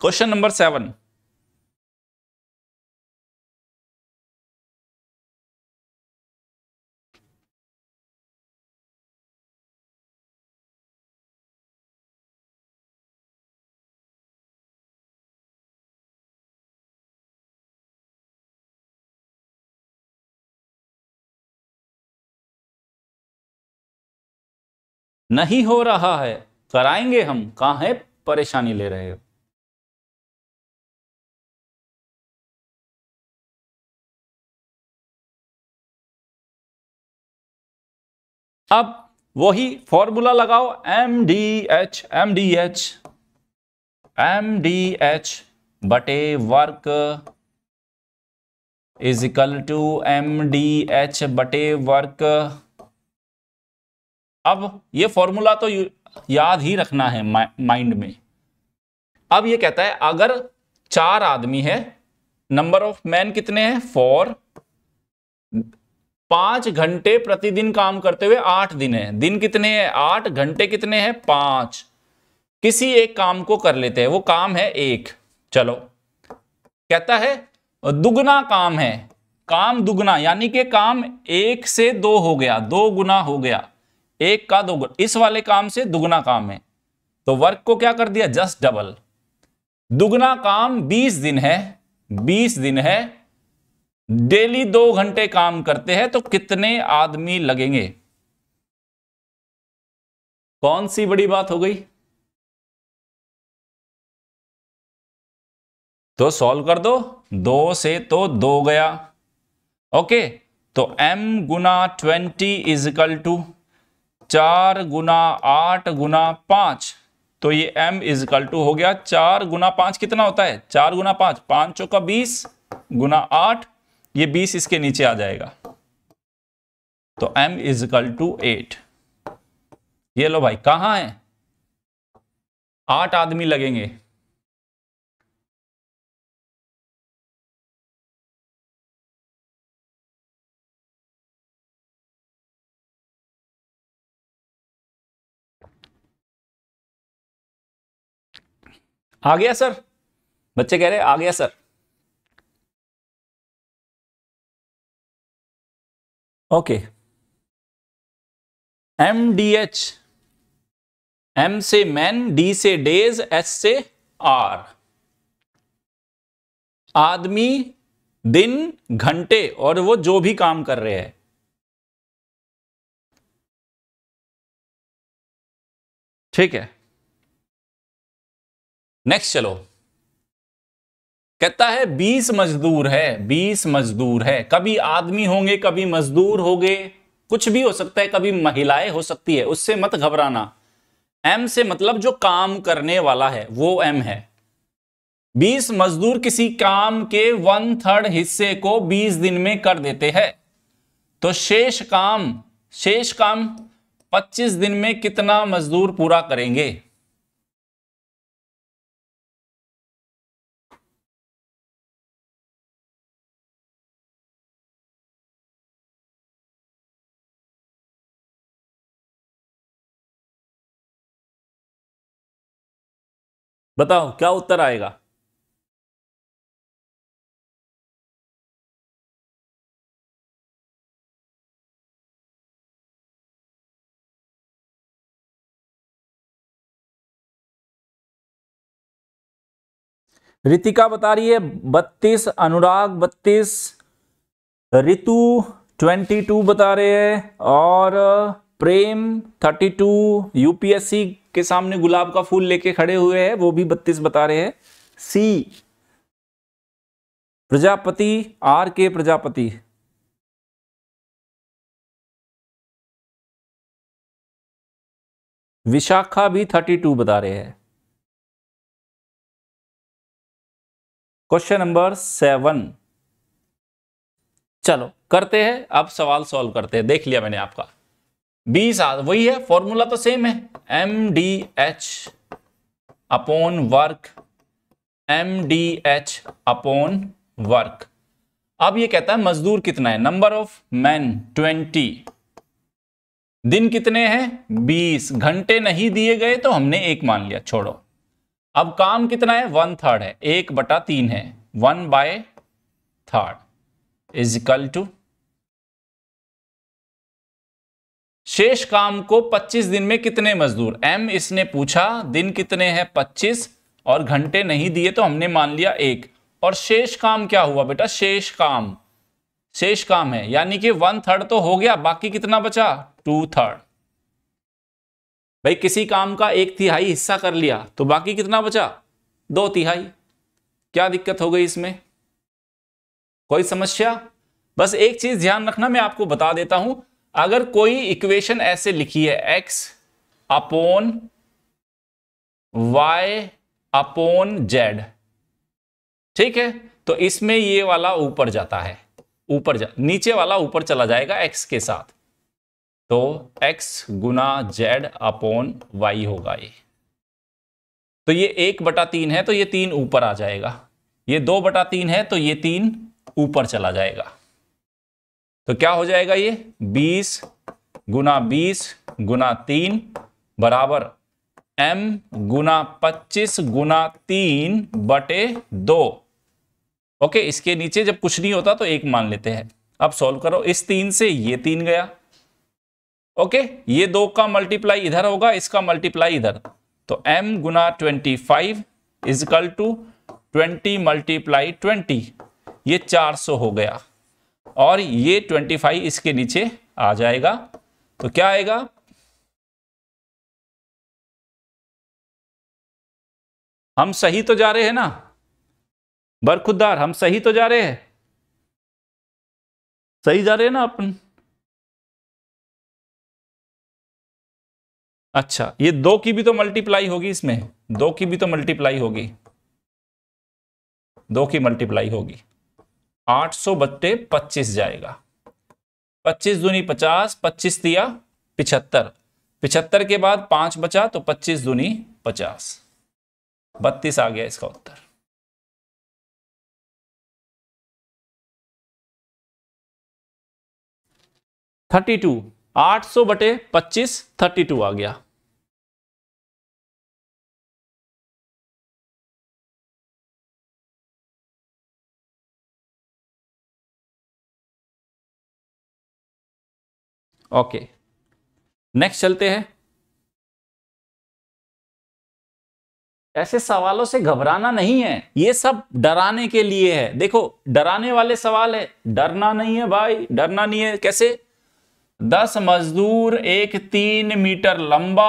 क्वेश्चन नंबर सेवन नहीं हो रहा है कराएंगे हम कहा है परेशानी ले रहे हो अब वही फॉर्मूला लगाओ M D H M D H M D H बटे work is equal to M D H बटे वर्क अब ये फॉर्मूला तो याद ही रखना है माइंड में अब ये कहता है अगर चार आदमी है नंबर ऑफ मैन कितने हैं फोर पांच घंटे प्रतिदिन काम करते हुए आठ दिन है दिन कितने हैं आठ घंटे कितने हैं पांच किसी एक काम को कर लेते हैं वो काम है एक चलो कहता है दुगना काम है काम दुगना यानी कि काम एक से दो हो गया दो गुना हो गया एक का दो इस वाले काम से दुगना काम है तो वर्क को क्या कर दिया जस्ट डबल दुगना काम बीस दिन है बीस दिन है डेली दो घंटे काम करते हैं तो कितने आदमी लगेंगे कौन सी बड़ी बात हो गई तो सॉल्व कर दो दो से तो दो गया ओके तो m गुना ट्वेंटी इजिकल टू चार गुना आठ गुना पांच तो ये m इज इक्वल टू हो गया चार गुना पांच कितना होता है चार गुना पांच पांच चौका बीस गुना आठ ये बीस इसके नीचे आ जाएगा तो m is equal to eight ये लो भाई कहां है आठ आदमी लगेंगे आ गया सर बच्चे कह रहे आ गया sir okay M D H M से मैन डी से डेज एस से आर आदमी दिन घंटे और वो जो भी काम कर रहे हैं ठीक है नेक्स्ट चलो कहता है बीस मजदूर है बीस मजदूर है कभी आदमी होंगे कभी मजदूर होंगे कुछ भी हो सकता है कभी महिलाएं हो सकती है उससे मत घबराना एम से मतलब जो काम करने वाला है वो एम है बीस मजदूर किसी काम के वन थर्ड हिस्से को बीस दिन में कर देते हैं तो शेष काम शेष काम पच्चीस दिन में कितना मजदूर पूरा करेंगे बताओ क्या उत्तर आएगा रितिका बता रही है बत्तीस अनुराग बत्तीस ऋतु ट्वेंटी टू बता रहे हैं और प्रेम 32 यूपीएससी के सामने गुलाब का फूल लेके खड़े हुए हैं वो भी 32 बता रहे हैं सी प्रजापति आर के प्रजापति विशाखा भी 32 बता रहे हैं क्वेश्चन नंबर सेवन चलो करते हैं अब सवाल सॉल्व करते हैं देख लिया मैंने आपका बीस वही है फॉर्मूला तो सेम है M D H upon work M D H upon work अब ये कहता है मजदूर कितना है नंबर ऑफ मैन ट्वेंटी दिन कितने हैं बीस घंटे नहीं दिए गए तो हमने एक मान लिया छोड़ो अब काम कितना है वन थर्ड है एक बटा तीन है one by third is equal to शेष काम को 25 दिन में कितने मजदूर एम इसने पूछा दिन कितने हैं 25 और घंटे नहीं दिए तो हमने मान लिया एक और शेष काम क्या हुआ बेटा शेष काम शेष काम है यानी कि वन थर्ड तो हो गया बाकी कितना बचा टू थर्ड भाई किसी काम का एक तिहाई हिस्सा कर लिया तो बाकी कितना बचा दो तिहाई क्या दिक्कत हो गई इसमें कोई समस्या बस एक चीज ध्यान रखना मैं आपको बता देता हूं अगर कोई इक्वेशन ऐसे लिखी है x upon y upon z ठीक है तो इसमें ये वाला ऊपर जाता है ऊपर जा नीचे वाला ऊपर चला जाएगा एक्स के साथ तो एक्स गुना जेड अपोन वाई होगा ये तो ये एक बटा तीन है तो ये तीन ऊपर आ जाएगा ये दो बटा तीन है तो ये तीन ऊपर चला जाएगा तो क्या हो जाएगा ये बीस गुना बीस गुना तीन बराबर एम गुना पच्चीस गुना तीन बटे दो ओके इसके नीचे जब कुछ नहीं होता तो एक मान लेते हैं अब सॉल्व करो इस तीन से ये तीन गया ओके ये दो का मल्टीप्लाई इधर होगा इसका मल्टीप्लाई इधर तो एम गुना twenty five is equal to twenty multiply twenty ये चार सौ हो गया और ये ट्वेंटी फाइव इसके नीचे आ जाएगा तो क्या आएगा हम सही तो जा रहे हैं ना बरखुदार हम सही तो जा रहे हैं सही जा रहे हैं ना अपन अच्छा ये दो की भी तो मल्टीप्लाई होगी इसमें दो की भी तो मल्टीप्लाई होगी दो की मल्टीप्लाई होगी आठ सौ बट्टे पच्चीस जाएगा पच्चीस दूनी पचास पच्चीस दिया पिछहत्तर पिछहत्तर के बाद पांच बचा तो पच्चीस दूनी पचास बत्तीस आ गया इसका उत्तर थर्टी टू आठ सौ बटे पच्चीस थर्टी टू आ गया ओके नेक्स्ट चलते हैं ऐसे सवालों से घबराना नहीं है ये सब डराने के लिए है देखो डराने वाले सवाल है डरना नहीं है भाई डरना नहीं है कैसे दस मजदूर एक तीन मीटर लंबा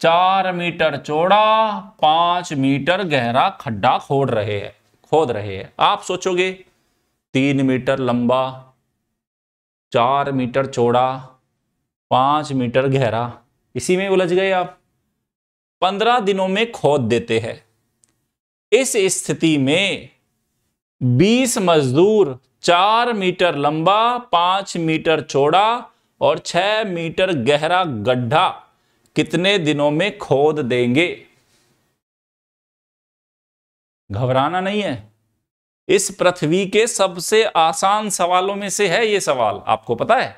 चार मीटर चौड़ा पांच मीटर गहरा खड्डा खोद रहे हैं खोद रहे हैं आप सोचोगे तीन मीटर लंबा चार मीटर चौड़ा पांच मीटर गहरा इसी में उलझ गए आप पंद्रह दिनों में खोद देते हैं इस स्थिति में बीस मजदूर चार मीटर लंबा पांच मीटर चौड़ा और छह मीटर गहरा गड्ढा कितने दिनों में खोद देंगे घबराना नहीं है इस पृथ्वी के सबसे आसान सवालों में से है ये सवाल आपको पता है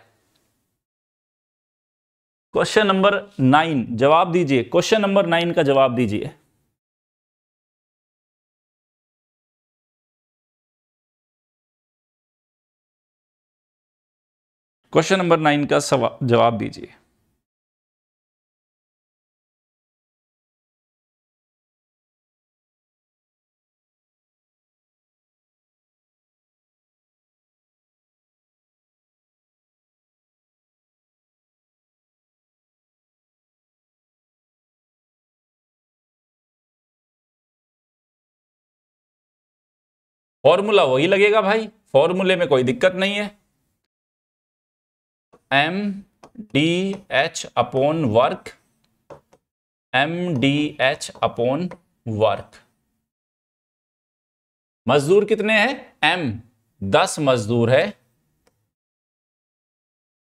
क्वेश्चन नंबर नाइन जवाब दीजिए क्वेश्चन नंबर नाइन का जवाब दीजिए क्वेश्चन नंबर नाइन का सवाल जवाब दीजिए फॉर्मूला वही लगेगा भाई फॉर्मूले में कोई दिक्कत नहीं है M D H upon work M D H upon work मजदूर कितने हैं एम दस मजदूर है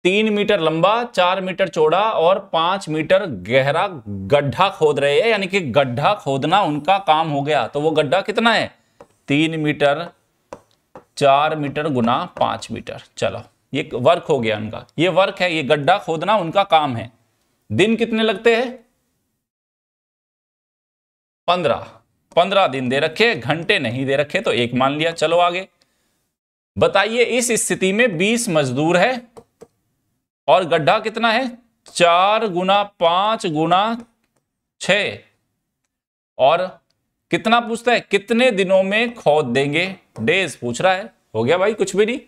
तीन मीटर लंबा चार मीटर चौड़ा और पांच मीटर गहरा गड्ढा खोद रहे हैं यानी कि गड्ढा खोदना उनका काम हो गया तो वो गड्ढा कितना है तीन मीटर चार मीटर गुना पांच मीटर चलो ये वर्क हो गया उनका ये वर्क है ये गड्ढा खोदना उनका काम है दिन कितने लगते हैं पंद्रह पंद्रह दिन दे रखे घंटे नहीं दे रखे तो एक मान लिया चलो आगे बताइए इस स्थिति में बीस मजदूर है और गड्ढा कितना है चार गुना पांच गुना छ और कितना पूछता है कितने दिनों में खोद देंगे डेज पूछ रहा है हो गया भाई कुछ भी नहीं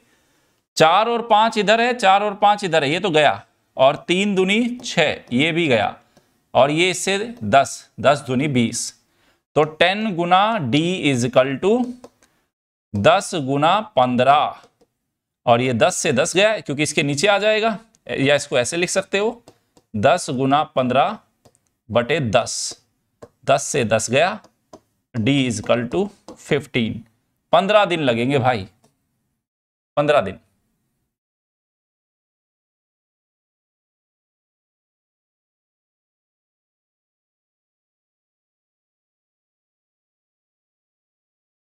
चार और पांच इधर है चार और पांच इधर है ये तो गया और तीन दुनी छः ये भी गया और ये इससे दस दस दुनी बीस तो टेन गुना डी इज इक्वल टू दस गुना पंद्रह और ये दस से दस गया क्योंकि इसके नीचे आ जाएगा या इसको ऐसे लिख सकते हो दस गुना पंद्रह बटे दस दस से दस गया डी इजकल टू फिफ्टीन पंद्रह दिन लगेंगे भाई पंद्रह दिन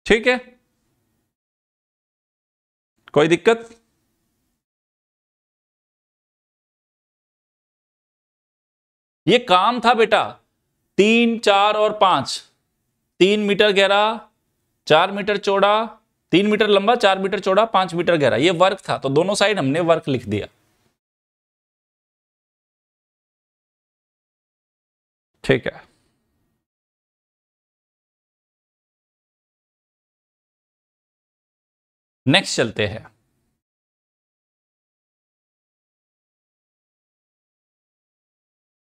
ठीक है कोई दिक्कत ये काम था बेटा तीन चार और पांच तीन मीटर गहरा चार मीटर चौड़ा तीन मीटर लंबा चार मीटर चौड़ा पांच मीटर गहरा ये वर्क था तो दोनों साइड हमने वर्क लिख दिया ठीक है नेक्स्ट चलते हैं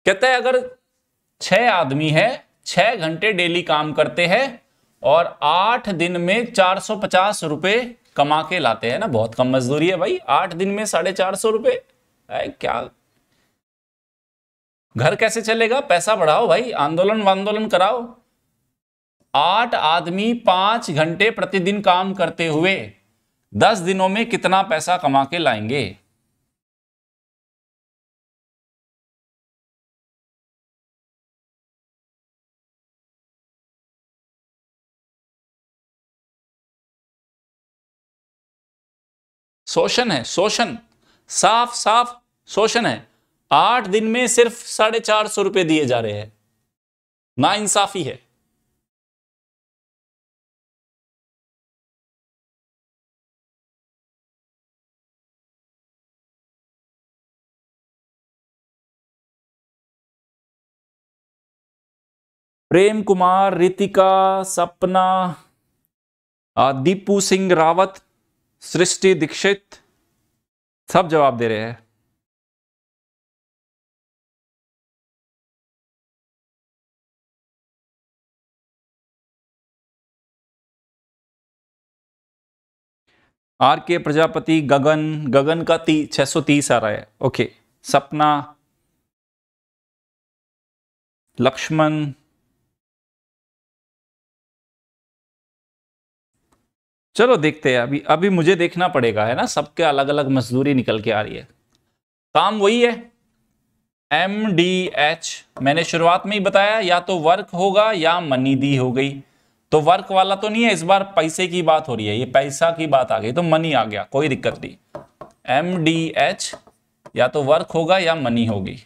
कहते हैं अगर छह आदमी है छः घंटे डेली काम करते हैं और आठ दिन में चार सौ पचास रुपये कमा के लाते हैं ना बहुत कम मजदूरी है भाई आठ दिन में साढ़े चार सौ रुपये क्या घर कैसे चलेगा पैसा बढ़ाओ भाई आंदोलन वांदोलन कराओ आठ आदमी पांच घंटे प्रतिदिन काम करते हुए दस दिनों में कितना पैसा कमा के लाएंगे शोषण है शोषण साफ साफ शोषण है आठ दिन में सिर्फ साढ़े चार सौ रुपए दिए जा रहे हैं ना इंसाफी है प्रेम कुमार रितिका सपना दीपू सिंह रावत सृष्टि दीक्षित सब जवाब दे रहे हैं आर के प्रजापति गगन गगन का ती छह सौ तीस आ रहा है ओके सपना लक्ष्मण चलो देखते हैं अभी अभी मुझे देखना पड़ेगा है ना सबके अलग अलग मजदूरी निकल के आ रही है काम वही है एम डी एच मैंने शुरुआत में ही बताया या तो वर्क होगा या मनी दी हो गई तो वर्क वाला तो नहीं है इस बार पैसे की बात हो रही है ये पैसा की बात आ गई तो मनी आ गया कोई दिक्कत नहीं एम डी एच या तो वर्क होगा या मनी होगी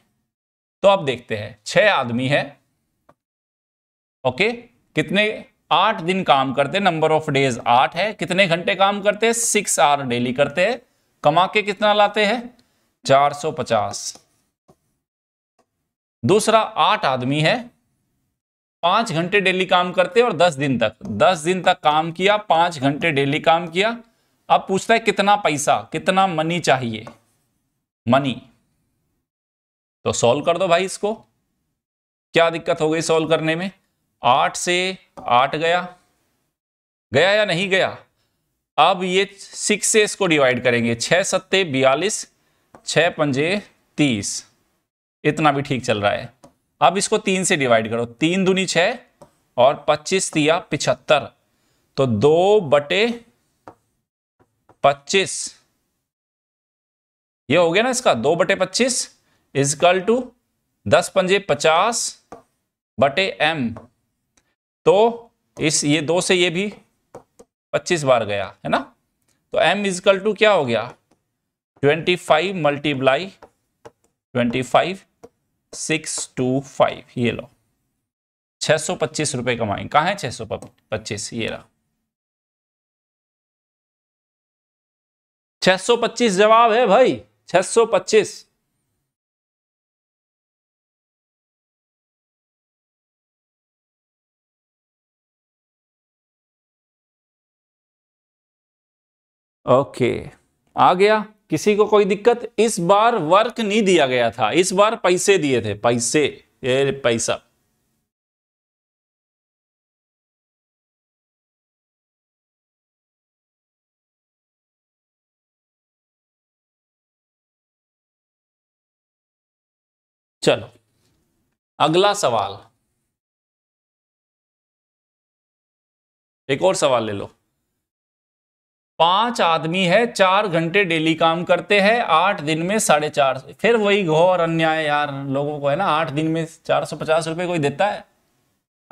तो अब देखते हैं छह आदमी है ओके कितने आठ दिन काम करते नंबर ऑफ डेज आठ है कितने घंटे काम करते हैं सिक्स आवर डेली करते हैं कमा के कितना लाते हैं चार सौ पचास दूसरा आठ आदमी है पांच घंटे डेली काम करते और दस दिन तक दस दिन तक काम किया पांच घंटे डेली काम किया अब पूछता है कितना पैसा कितना मनी चाहिए मनी तो सॉल्व कर दो भाई इसको क्या दिक्कत हो गई सॉल्व करने में आठ से आठ गया गया या नहीं गया अब ये सिक्स से इसको डिवाइड करेंगे छः सत्ते बयालीस छः पंजे तीस इतना भी ठीक चल रहा है अब इसको तीन से डिवाइड करो तीन दूनी छः और पच्चीस दिया पिछहत्तर तो दो बटे पच्चीस ये हो गया ना इसका दो बटे पच्चीस इजकल टू दस पंजे पचास बटे एम तो इस ये दो से ये भी पच्चीस बार गया है ना तो एम इजकल टू क्या हो गया twenty five multiply twenty five six two five ये लो छ सौ पच्चीस रुपए कमाए कहाँ है छह सौ पच्चीस ये लो छः सौ पच्चीस जवाब है भाई छह सौ पच्चीस ओके आ गया किसी को कोई दिक्कत इस बार वर्क नहीं दिया गया था इस बार पैसे दिए थे पैसे ये पैसा चलो अगला सवाल एक और सवाल ले लो पांच आदमी है चार घंटे डेली काम करते हैं आठ दिन में साढ़े चार फिर वही घोर अन्याय यार लोगों को है ना आठ दिन में चार सौ पचास रुपये कोई देता है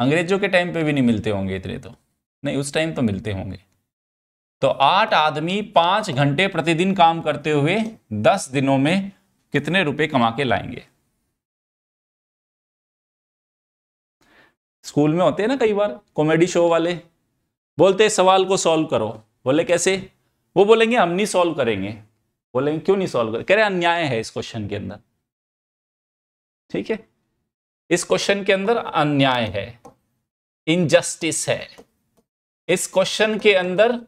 अंग्रेजों के टाइम पे भी नहीं मिलते होंगे इतने तो नहीं उस टाइम तो मिलते होंगे तो आठ आदमी पांच घंटे प्रतिदिन काम करते हुए दस दिनों में कितने रुपए कमा के लाएंगे स्कूल में होते हैं ना कई बार कॉमेडी शो वाले बोलते सवाल को सॉल्व करो बोले कैसे वो बोलेंगे हम नहीं सॉल्व करेंगे बोलेंगे क्यों नहीं सॉल्व करें कह रहे अन्याय है इस क्वेश्चन के अंदर ठीक है इस क्वेश्चन के अंदर अन्याय है इनजस्टिस है इस क्वेश्चन के अंदर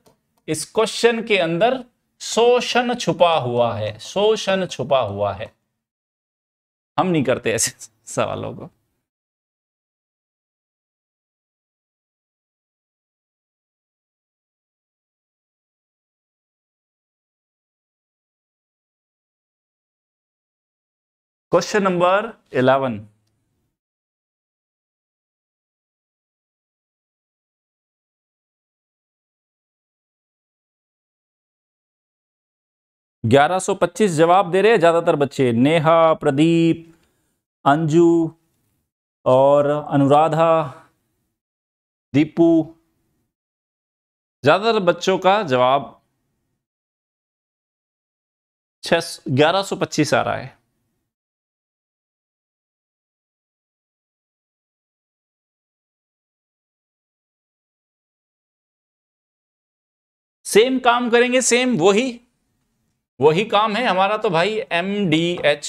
इस क्वेश्चन के अंदर शोषण छुपा हुआ है शोषण छुपा हुआ है हम नहीं करते ऐसे [laughs] सवालों को क्वेश्चन नंबर इलेवन ग्यारह सौ पच्चीस जवाब दे रहे हैं ज़्यादातर बच्चे नेहा प्रदीप अंजू और अनुराधा दीपू ज़्यादातर बच्चों का जवाब छह ग्यारह सौ पच्चीस आ रहा है सेम काम करेंगे सेम वही वही काम है हमारा तो भाई एम डी एच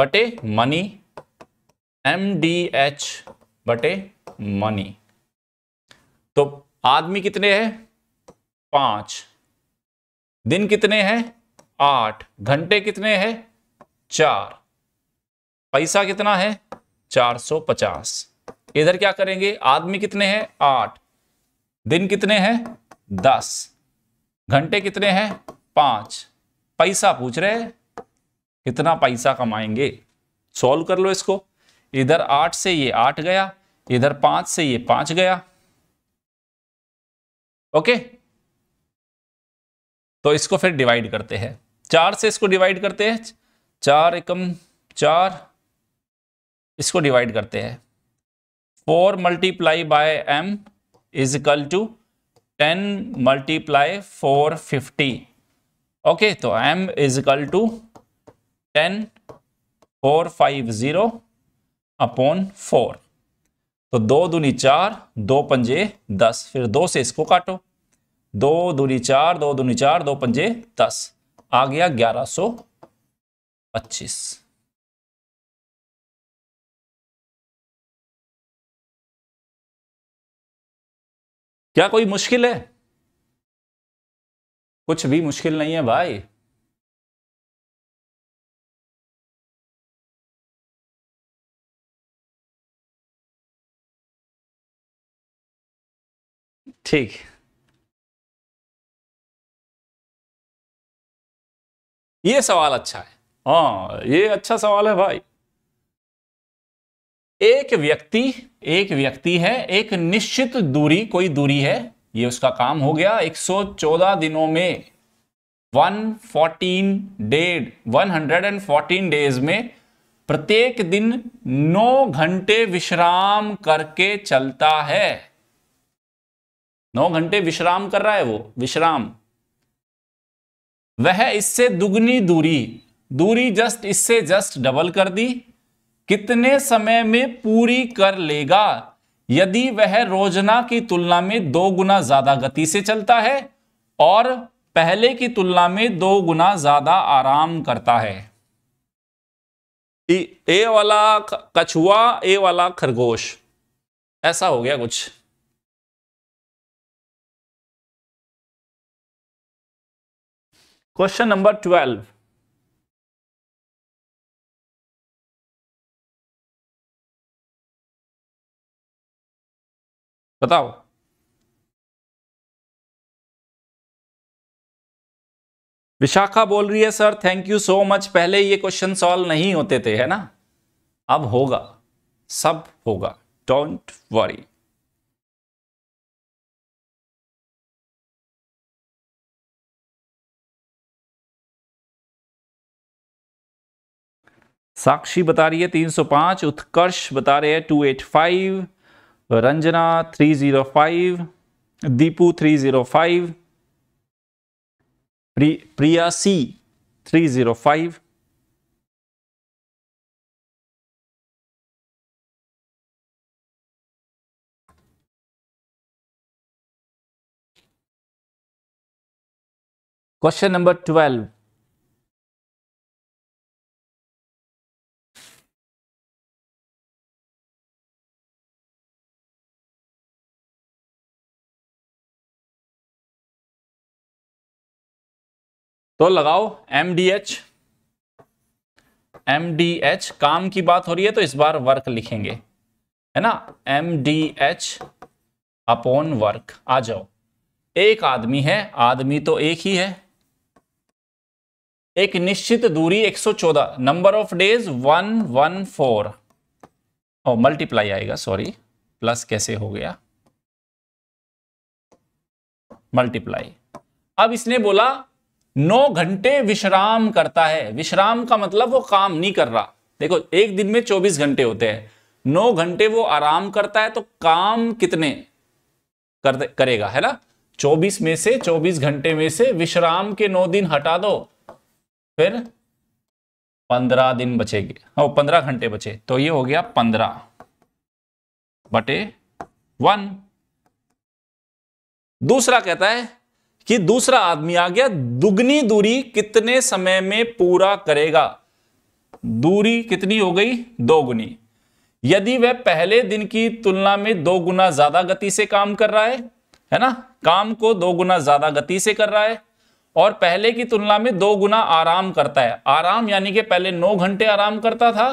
बटे मनी एम डी एच बटे मनी तो आदमी कितने हैं पांच दिन कितने हैं आठ घंटे कितने हैं चार पैसा कितना है चार सौ पचास इधर क्या करेंगे आदमी कितने हैं आठ दिन कितने हैं दस घंटे कितने हैं पांच पैसा पूछ रहे कितना पैसा कमाएंगे सॉल्व कर लो इसको इधर आठ से ये आठ गया इधर पांच से ये पांच गया ओके तो इसको फिर डिवाइड करते हैं चार से इसको डिवाइड करते हैं चार एकम चार इसको डिवाइड करते हैं four multiply by m is equal to ten multiply four fifty okay तो m is to ten four five zero upon four तो दो दूनी चार दो पंजे दस फिर दो से इसको काटो दो दूनी चार दो दूनी चार दो पंजे दस आ गया ग्यारह सौ पच्चीस क्या कोई मुश्किल है कुछ भी मुश्किल नहीं है भाई ठीक ये सवाल अच्छा है हाँ ये अच्छा सवाल है भाई एक व्यक्ति एक व्यक्ति है एक निश्चित दूरी कोई दूरी है ये उसका काम हो गया 114 दिनों में 114 डेड 114 डेज में प्रत्येक दिन 9 घंटे विश्राम करके चलता है 9 घंटे विश्राम कर रहा है वो विश्राम वह इससे दुगनी दूरी दूरी जस्ट इससे जस्ट डबल कर दी कितने समय में पूरी कर लेगा यदि वह रोजना की तुलना में दो गुना ज्यादा गति से चलता है और पहले की तुलना में दो गुना ज्यादा आराम करता है ए वाला कछुआ ए वाला खरगोश ऐसा हो गया कुछ क्वेश्चन नंबर ट्वेल्व बताओ विशाखा बोल रही है sir thank you so much पहले ये क्वेश्चन सॉल्व नहीं होते थे है ना अब होगा सब होगा डोंट वरी साक्षी बता रही है 305 उत्कर्ष बता रहे हैं 285 Ranjana three zero five Deepu three zero five Priya C three zero five question number twelve तो लगाओ M D H M D H काम की बात हो रही है तो इस बार वर्क लिखेंगे है ना M D H upon work आ जाओ एक आदमी है आदमी तो एक ही है एक निश्चित दूरी 114 नंबर ऑफ डेज 114 ओ मल्टीप्लाई आएगा सॉरी प्लस कैसे हो गया मल्टीप्लाई अब इसने बोला नौ घंटे विश्राम करता है विश्राम का मतलब वो काम नहीं कर रहा देखो एक दिन में चौबीस घंटे होते हैं नौ घंटे वो आराम करता है तो काम कितने कर, करेगा है ना चौबीस में से चौबीस घंटे में से विश्राम के नौ दिन हटा दो फिर पंद्रह दिन बचेगे ओ हाँ, पंद्रह घंटे बचे तो ये हो गया पंद्रह बटे वन दूसरा कहता है कि दूसरा आदमी आ गया दुगनी दूरी कितने समय में पूरा करेगा दूरी कितनी हो गई दोगुनी यदि वह पहले दिन की तुलना में दो गुना ज्यादा गति से काम कर रहा है है ना काम को दो गुना ज्यादा गति से कर रहा है और पहले की तुलना में दो गुना आराम करता है आराम यानी कि पहले नौ घंटे आराम करता था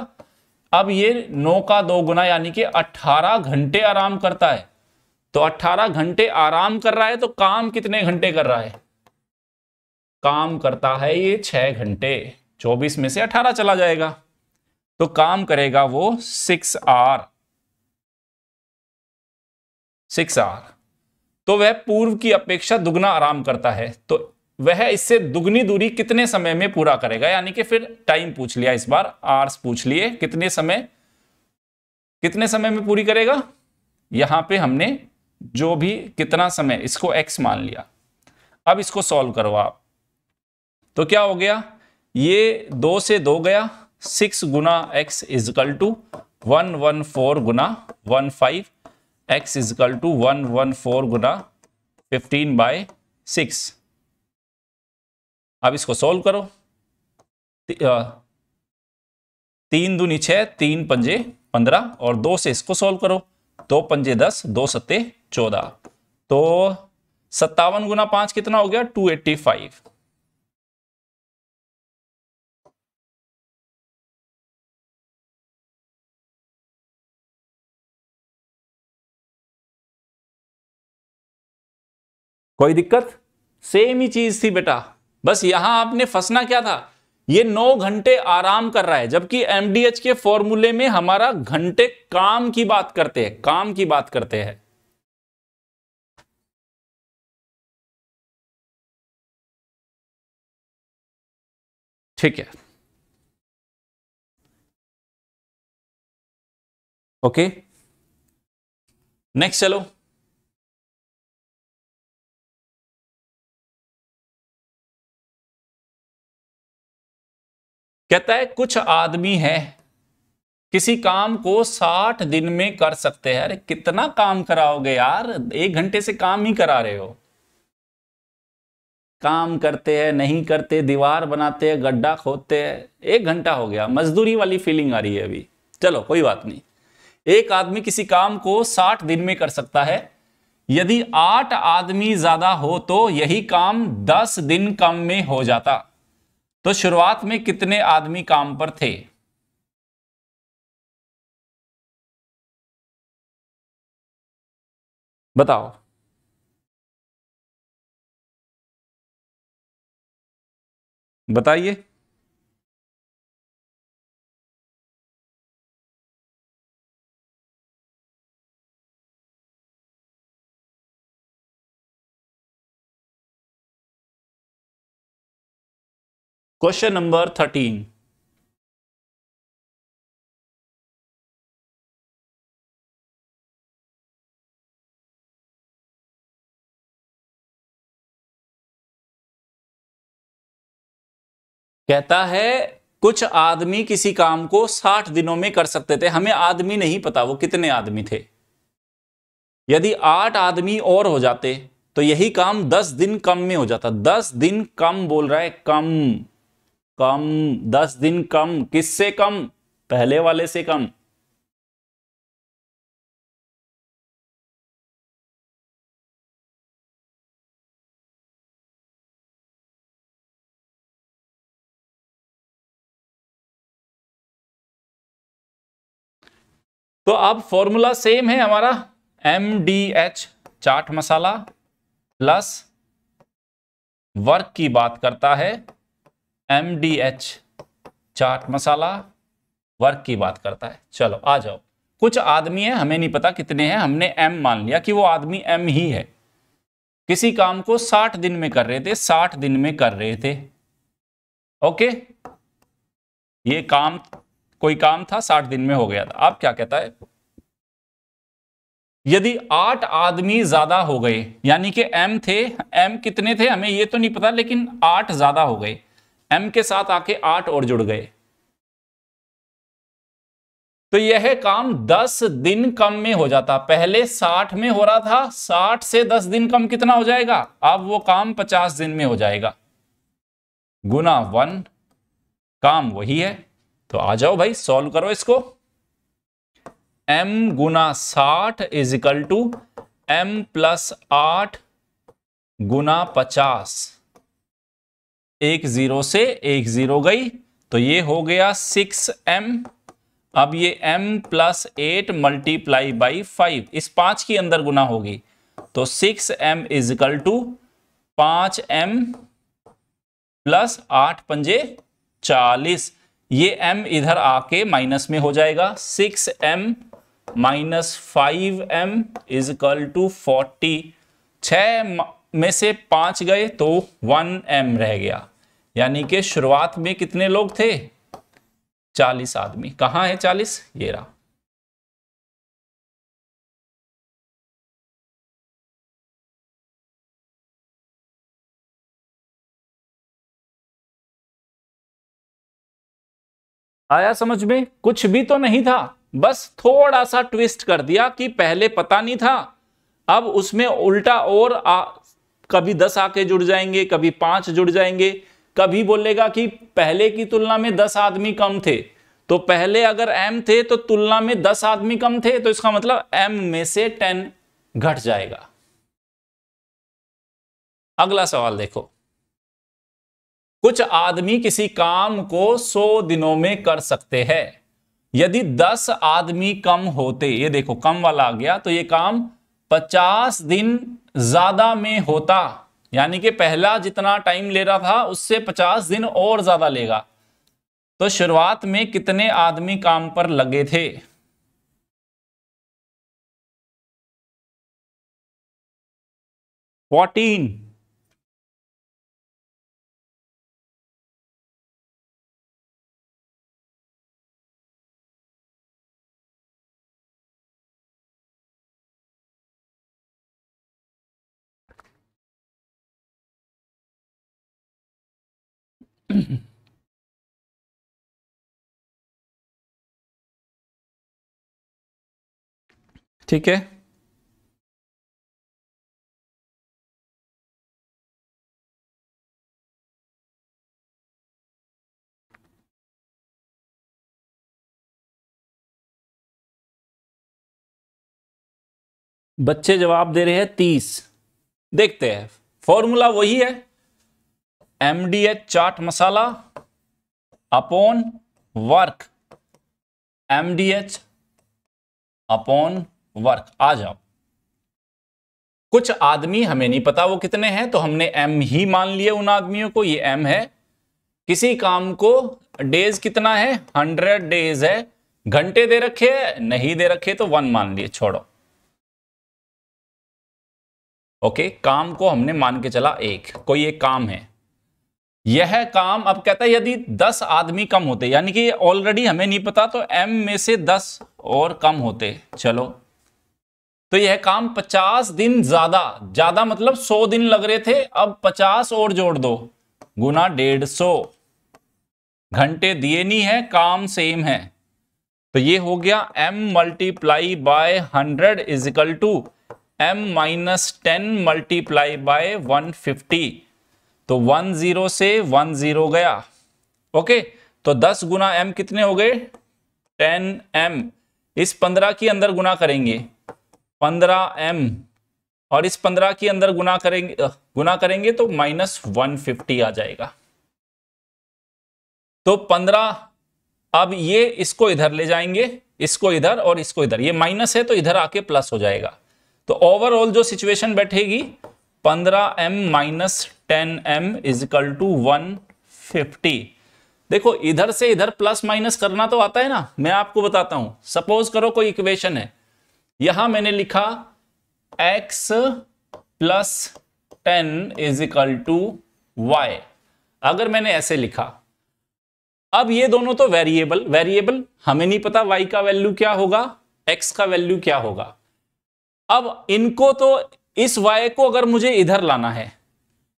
अब ये नौ का दो गुना यानी कि अट्ठारह घंटे आराम करता है तो 18 घंटे आराम कर रहा है तो काम कितने घंटे कर रहा है काम करता है ये 6 घंटे 24 में से 18 चला जाएगा तो काम करेगा वो सिक्स आर सिक्स आर तो वह पूर्व की अपेक्षा दुगना आराम करता है तो वह इससे दुगनी दूरी कितने समय में पूरा करेगा यानी कि फिर टाइम पूछ लिया इस बार आर्स पूछ लिए कितने समय कितने समय में पूरी करेगा यहां पे हमने जो भी कितना समय इसको एक्स मान लिया अब इसको सॉल्व करो आप तो क्या हो गया ये दो से दो गया सिक्स गुना x is equal to one one four गुना one five x is equal to one one four गुना फिफ्टीन बाय सिक्स अब इसको सोल्व करो तीन दूनी छ तीन पंजे पंद्रह और दो से इसको सोल्व करो दो पंजे दस दो सत्ते चौदह तो सत्तावन गुना पांच कितना हो गया टू एट्टी फाइव कोई दिक्कत सेम ही चीज थी बेटा बस यहां आपने फंसना क्या था ये नौ घंटे आराम कर रहा है जबकि एमडीएच के फॉर्मूले में हमारा घंटे काम की बात करते हैं काम की बात करते हैं ठीक है ओके नेक्स्ट चलो कहता है कुछ आदमी है किसी काम को साठ दिन में कर सकते हैं अरे कितना काम कराओगे यार एक घंटे से काम ही करा रहे हो काम करते हैं नहीं करते दीवार बनाते हैं गड्ढा खोदते हैं एक घंटा हो गया मजदूरी वाली फीलिंग आ रही है अभी चलो कोई बात नहीं एक आदमी किसी काम को साठ दिन में कर सकता है यदि आठ आदमी ज्यादा हो तो यही काम दस दिन कम में हो जाता तो शुरुआत में कितने आदमी काम पर थे बताओ बताइए क्वेश्चन नंबर थर्टीन कहता है कुछ आदमी किसी काम को साठ दिनों में कर सकते थे हमें आदमी नहीं पता वो कितने आदमी थे यदि आठ आदमी और हो जाते तो यही काम दस दिन कम में हो जाता दस दिन कम बोल रहा है कम कम दस दिन कम किससे कम पहले वाले से कम तो अब फॉर्मूला सेम है हमारा M D H chaat masala plus work की बात करता है M D H chaat masala work की बात करता है चलो आ जाओ कुछ आदमी है हमें नहीं पता कितने हैं हमने एम मान लिया कि वो आदमी एम ही है किसी काम को साठ दिन में कर रहे थे साठ दिन में कर रहे थे ओके ये काम कोई काम था साठ दिन में हो गया था आप क्या कहता है यदि आठ आदमी ज्यादा हो गए यानी कि एम थे एम कितने थे हमें यह तो नहीं पता लेकिन आठ ज्यादा हो गए एम के साथ आके आठ और जुड़ गए तो यह काम दस दिन कम में हो जाता पहले साठ में हो रहा था साठ से दस दिन कम कितना हो जाएगा अब वो काम पचास दिन में हो जाएगा गुना वन काम वही है तो आ जाओ भाई सॉल्व करो इसको m गुना साठ is equal to m plus आठ गुना पचास एक जीरो से एक जीरो गई तो ये हो गया सिक्स एम अब ये m plus eight multiply by five इस पांच के अंदर गुना होगी तो six m is equal to पांच एम प्लस आठ पंजे चालीस ये m इधर आके माइनस में हो जाएगा six m minus five m is equal to forty छ में से पांच गए तो वन एम रह गया यानी कि शुरुआत में कितने लोग थे चालीस आदमी कहाँ है चालीस ये रहा आया समझ में कुछ भी तो नहीं था बस थोड़ा सा ट्विस्ट कर दिया कि पहले पता नहीं था अब उसमें उल्टा और आ, कभी दस आके जुड़ जाएंगे कभी पांच जुड़ जाएंगे कभी बोलेगा कि पहले की तुलना में दस आदमी कम थे तो पहले अगर एम थे तो तुलना में दस आदमी कम थे तो इसका मतलब एम में से टेन घट जाएगा अगला सवाल देखो कुछ आदमी किसी काम को सौ दिनों में कर सकते हैं यदि दस आदमी कम होते ये देखो कम वाला आ गया तो ये काम पचास दिन ज्यादा में होता यानी कि पहला जितना टाइम ले रहा था उससे पचास दिन और ज्यादा लेगा तो शुरुआत में कितने आदमी काम पर लगे थे फोर्टीन [clears throat] ठीक है बच्चे जवाब दे रहे हैं तीस देखते हैं फॉर्मूला वही है M D H chaat masala upon work M D H upon work आ जाओ कुछ आदमी हमें नहीं पता वो कितने हैं तो हमने एम ही मान लिया उन आदमियों को ये एम है किसी काम को डेज कितना है हंड्रेड डेज है घंटे दे रखे नहीं दे रखे तो वन मान लिए छोड़ो ओके काम को हमने मान के चला एक कोई एक काम है यह काम अब कहता है यदि दस आदमी कम होते यानी कि ऑलरेडी हमें नहीं पता तो एम में से दस और कम होते चलो तो यह काम पचास दिन ज्यादा ज्यादा मतलब सौ दिन लग रहे थे अब पचास और जोड़ दो गुना डेढ़ सौ घंटे दिए नहीं है काम सेम है तो ये हो गया m multiply by hundred is equal to m minus ten multiply by one fifty तो वन जीरो से वन जीरो गया ओके तो दस गुना एम कितने हो गए टेन एम इस पंद्रह के अंदर गुना करेंगे पंद्रह एम और इस पंद्रह के अंदर गुना करेंगे गुना करेंगे तो माइनस वन फिफ्टी आ जाएगा तो पंद्रह अब ये इसको इधर ले जाएंगे इसको इधर और इसको इधर ये माइनस है तो इधर आके प्लस हो जाएगा तो ओवरऑल जो सिचुएशन बैठेगी पंद्रह m minus ten m is equal to one fifty देखो इधर से इधर प्लस माइनस करना तो आता है ना मैं आपको बताता हूं सपोज करो कोई इक्वेशन है यहां मैंने लिखा x plus ten is equal to y अगर मैंने ऐसे लिखा अब ये दोनों तो वेरिएबल वेरिएबल हमें नहीं पता वाई का वैल्यू क्या होगा एक्स का वैल्यू क्या होगा अब इनको तो इस वाई को अगर मुझे इधर लाना है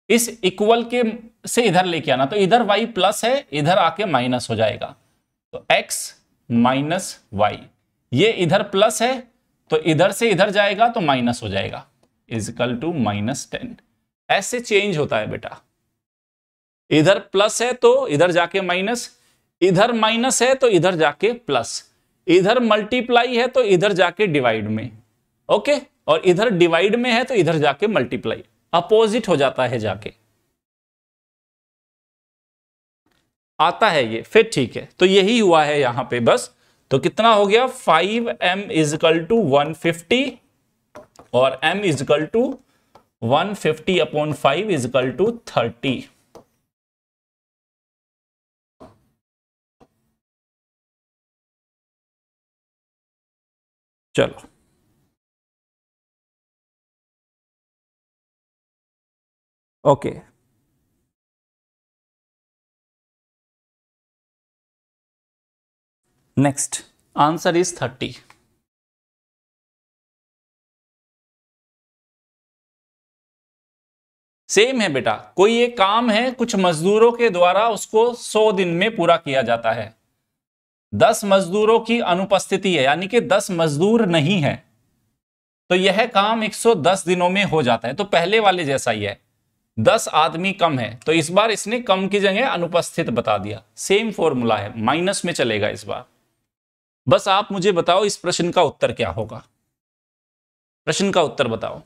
इस इक्वल के से इधर लेके आना तो इधर वाई प्लस है इधर आके माइनस हो जाएगा तो एक्स माइनस वाई ये इधर प्लस है तो इधर से इधर जाएगा तो माइनस हो जाएगा इजकल टू माइनस टेन ऐसे चेंज होता है बेटा इधर प्लस है तो इधर जाके माइनस इधर माइनस है तो इधर जाके प्लस इधर मल्टीप्लाई है तो इधर जाके डिवाइड में ओके और इधर डिवाइड में है तो इधर जाके मल्टीप्लाई अपोजिट हो जाता है जाके आता है ये फिर ठीक है तो यही हुआ है यहां पे बस तो कितना हो गया five m is equal to one fifty और m is equal to one fifty upon five is equal to thirty चलो okay next answer is thirty same है बेटा कोई एक काम है कुछ मजदूरों के द्वारा उसको सौ दिन में पूरा किया जाता है दस मजदूरों की अनुपस्थिति है यानी कि दस मजदूर नहीं है तो यह काम 110 दिनों में हो जाता है तो पहले वाले जैसा ही है दस आदमी कम है तो इस बार इसने कम की जगह अनुपस्थित बता दिया सेम फॉर्मूला है माइनस में चलेगा इस बार बस आप मुझे बताओ इस प्रश्न का उत्तर क्या होगा प्रश्न का उत्तर बताओ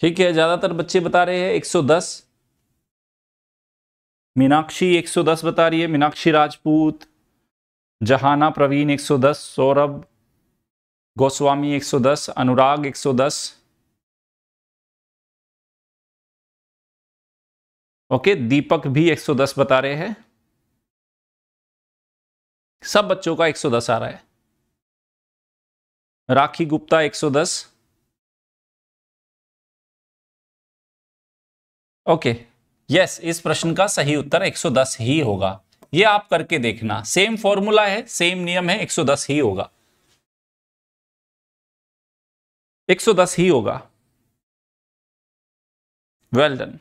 ठीक है ज़्यादातर बच्चे बता रहे हैं 110 मीनाक्षी 110 बता रही है मीनाक्षी राजपूत जहाना प्रवीण 110 सौरभ गोस्वामी 110 अनुराग 110 ओके दीपक भी 110 बता रहे हैं सब बच्चों का 110 आ रहा है Rakhi Gupta 110 okay okay. Yes yes, इस प्रश्न का सही उत्तर 110 ही होगा ये आप करके देखना सेम फॉर्मूला है सेम नियम है 110 ही होगा 110 ही होगा वेल डन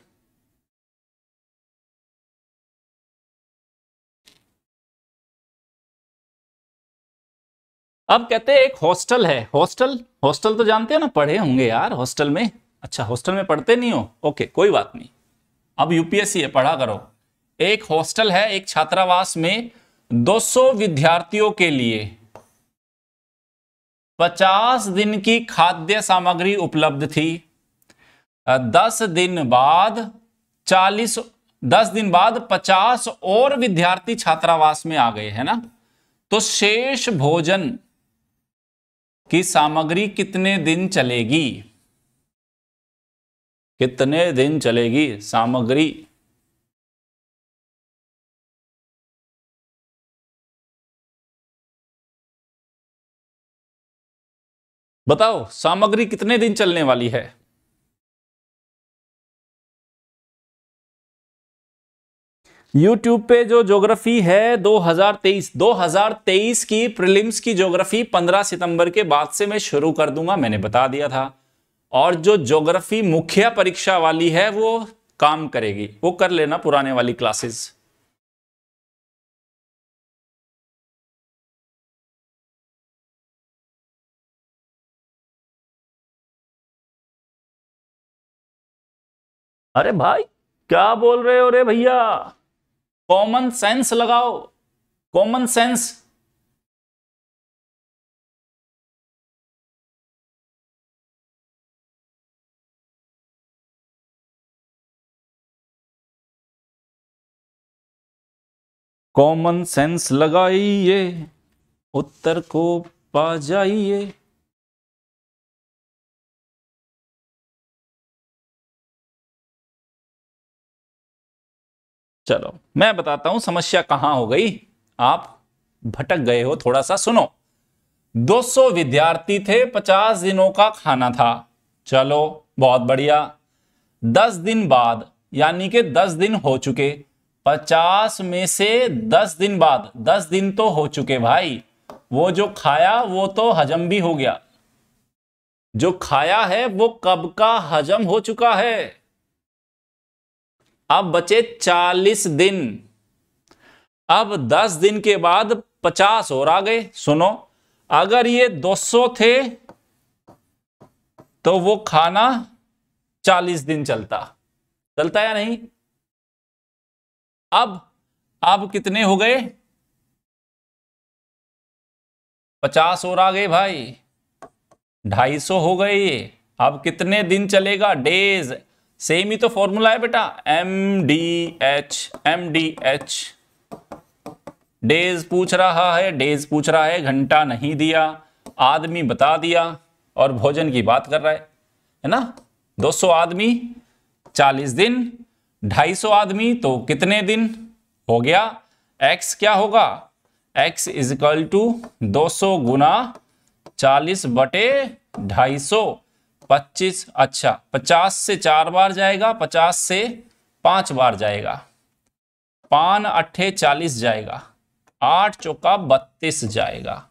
अब कहते हैं एक हॉस्टल है हॉस्टल हॉस्टल तो जानते हैं ना पढ़े होंगे यार हॉस्टल में अच्छा हॉस्टल में पढ़ते नहीं हो ओके कोई बात नहीं अब यूपीएससी है पढ़ा करो एक हॉस्टल है एक छात्रावास में 200 विद्यार्थियों के लिए 50 दिन की खाद्य सामग्री उपलब्ध थी 10 दिन बाद 40 10 दिन बाद 50 और विद्यार्थी छात्रावास में आ गए है ना तो शेष भोजन की सामग्री कितने दिन चलेगी कितने दिन चलेगी सामग्री बताओ सामग्री कितने दिन चलने वाली है YouTube पे जो ज्योग्राफी है 2023 2023 की प्रीलिम्स की ज्योग्राफी 15 सितंबर के बाद से मैं शुरू कर दूंगा मैंने बता दिया था और जो ज्योग्राफी मुख्य परीक्षा वाली है वो काम करेगी वो कर लेना पुराने वाली क्लासेस अरे भाई क्या बोल रहे हो रे भैया कॉमन सेंस लगाओ कॉमन सेंस कॉमन सेंस लगाइए उत्तर को पा जाइए चलो मैं बताता हूं समस्या कहां हो गई आप भटक गए हो थोड़ा सा सुनो 200 विद्यार्थी थे 50 दिनों का खाना था चलो बहुत बढ़िया 10 दिन बाद यानी कि 10 दिन हो चुके पचास में से दस दिन बाद दस दिन तो हो चुके भाई वो जो खाया वो तो हजम भी हो गया जो खाया है वो कब का हजम हो चुका है अब बचे चालीस दिन अब दस दिन के बाद पचास और आ गए सुनो अगर ये दो सौ थे तो वो खाना चालीस दिन चलता चलता या नहीं अब अब कितने हो गए पचास और आ गए भाई ढाई सौ हो गए ये अब कितने दिन चलेगा डेज सेम ही तो फॉर्मूला है बेटा M D H M D H days पूछ रहा है डेज पूछ रहा है घंटा नहीं दिया आदमी बता दिया और भोजन की बात कर रहा है है ना 200 आदमी 40 दिन ढाई सौ आदमी तो कितने दिन हो गया x क्या होगा x इज इक्वल टू दो सौ गुना चालीस बटे ढाई सौ पच्चीस अच्छा पचास से चार बार जाएगा पचास से पांच बार जाएगा पान अट्ठे चालीस जाएगा आठ चौका बत्तीस जाएगा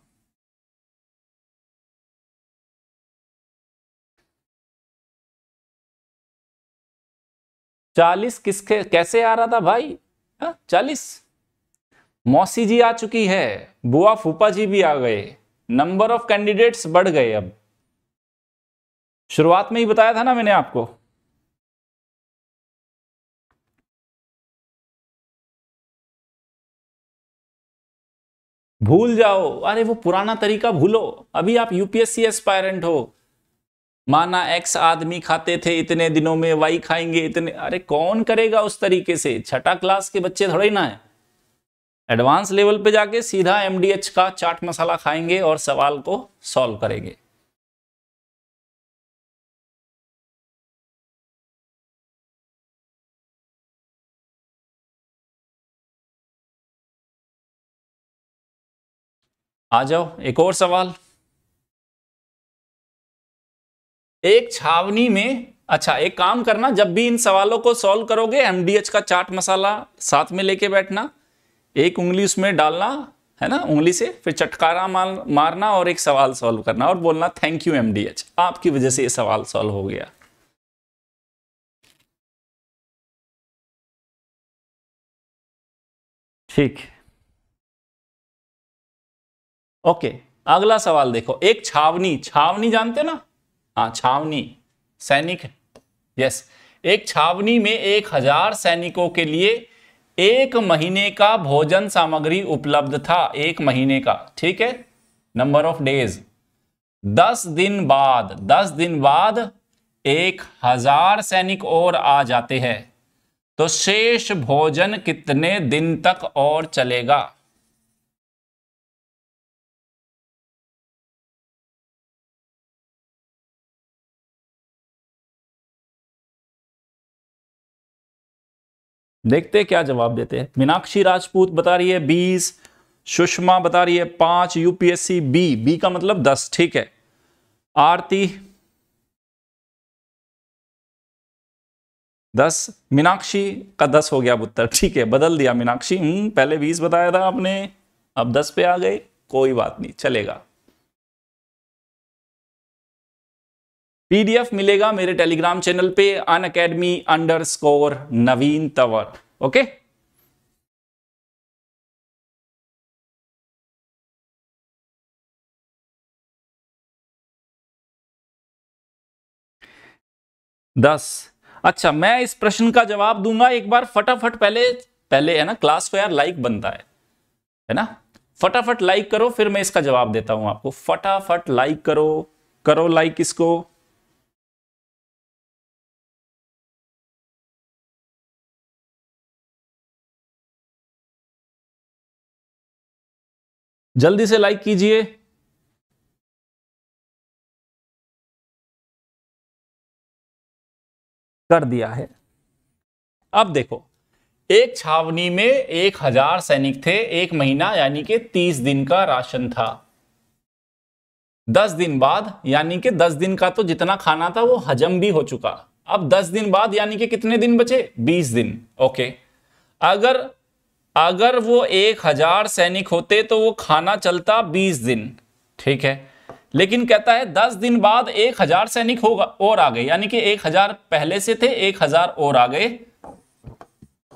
चालीस किसके कैसे आ रहा था भाई हाँ, चालीस मौसी जी आ चुकी है बुआ फूपा जी भी आ गए नंबर ऑफ कैंडिडेट्स बढ़ गए अब शुरुआत में ही बताया था ना मैंने आपको भूल जाओ अरे वो पुराना तरीका भूलो अभी आप यूपीएससी एस्पायरेंट हो माना एक्स आदमी खाते थे इतने दिनों में वाई खाएंगे इतने अरे कौन करेगा उस तरीके से छठा क्लास के बच्चे थोड़े ना है एडवांस लेवल पे जाके सीधा एमडीएच का चाट मसाला खाएंगे और सवाल को सॉल्व करेंगे आ जाओ एक और सवाल एक छावनी में अच्छा एक काम करना जब भी इन सवालों को सॉल्व करोगे एमडीएच का चाट मसाला साथ में लेके बैठना एक उंगली उसमें डालना है ना उंगली से फिर चटकारा मार, मारना और एक सवाल सॉल्व करना और बोलना थैंक यू एमडीएच आपकी वजह से ये सवाल सॉल्व हो गया ठीक ओके अगला सवाल देखो एक छावनी छावनी जानते ना हाँ छावनी सैनिक यस एक छावनी में एक हजार सैनिकों के लिए एक महीने का भोजन सामग्री उपलब्ध था एक महीने का ठीक है नंबर ऑफ डेज दस दिन बाद दस दिन बाद एक हजार सैनिक और आ जाते हैं तो शेष भोजन कितने दिन तक और चलेगा देखते क्या जवाब देते हैं मीनाक्षी राजपूत बता रही है बीस सुषमा बता रही है पांच यूपीएससी बी बी का मतलब दस ठीक है आरती दस मीनाक्षी का दस हो गया अब उत्तर ठीक है बदल दिया मीनाक्षी हम्म, पहले बीस बताया था आपने अब दस पे आ गए कोई बात नहीं चलेगा पीडीएफ मिलेगा मेरे टेलीग्राम चैनल पे Unacademy underscore Naveen Tawar okay दस अच्छा मैं इस प्रश्न का जवाब दूंगा एक बार फटाफट पहले पहले है ना क्लास को यार लाइक बनता है है ना फटाफट लाइक करो फिर मैं इसका जवाब देता हूं आपको फटाफट लाइक करो करो लाइक इसको जल्दी से लाइक कीजिए कर दिया है अब देखो एक छावनी में एक हजार सैनिक थे एक महीना यानी कि तीस दिन का राशन था दस दिन बाद यानी कि दस दिन का तो जितना खाना था वो हजम भी हो चुका अब दस दिन बाद यानी कि कितने दिन बचे बीस दिन ओके अगर अगर वो एक हजार सैनिक होते तो वो खाना चलता बीस दिन ठीक है लेकिन कहता है दस दिन बाद एक हजार सैनिक होगा और आ गए यानी कि एक हजार पहले से थे एक हजार और आ गए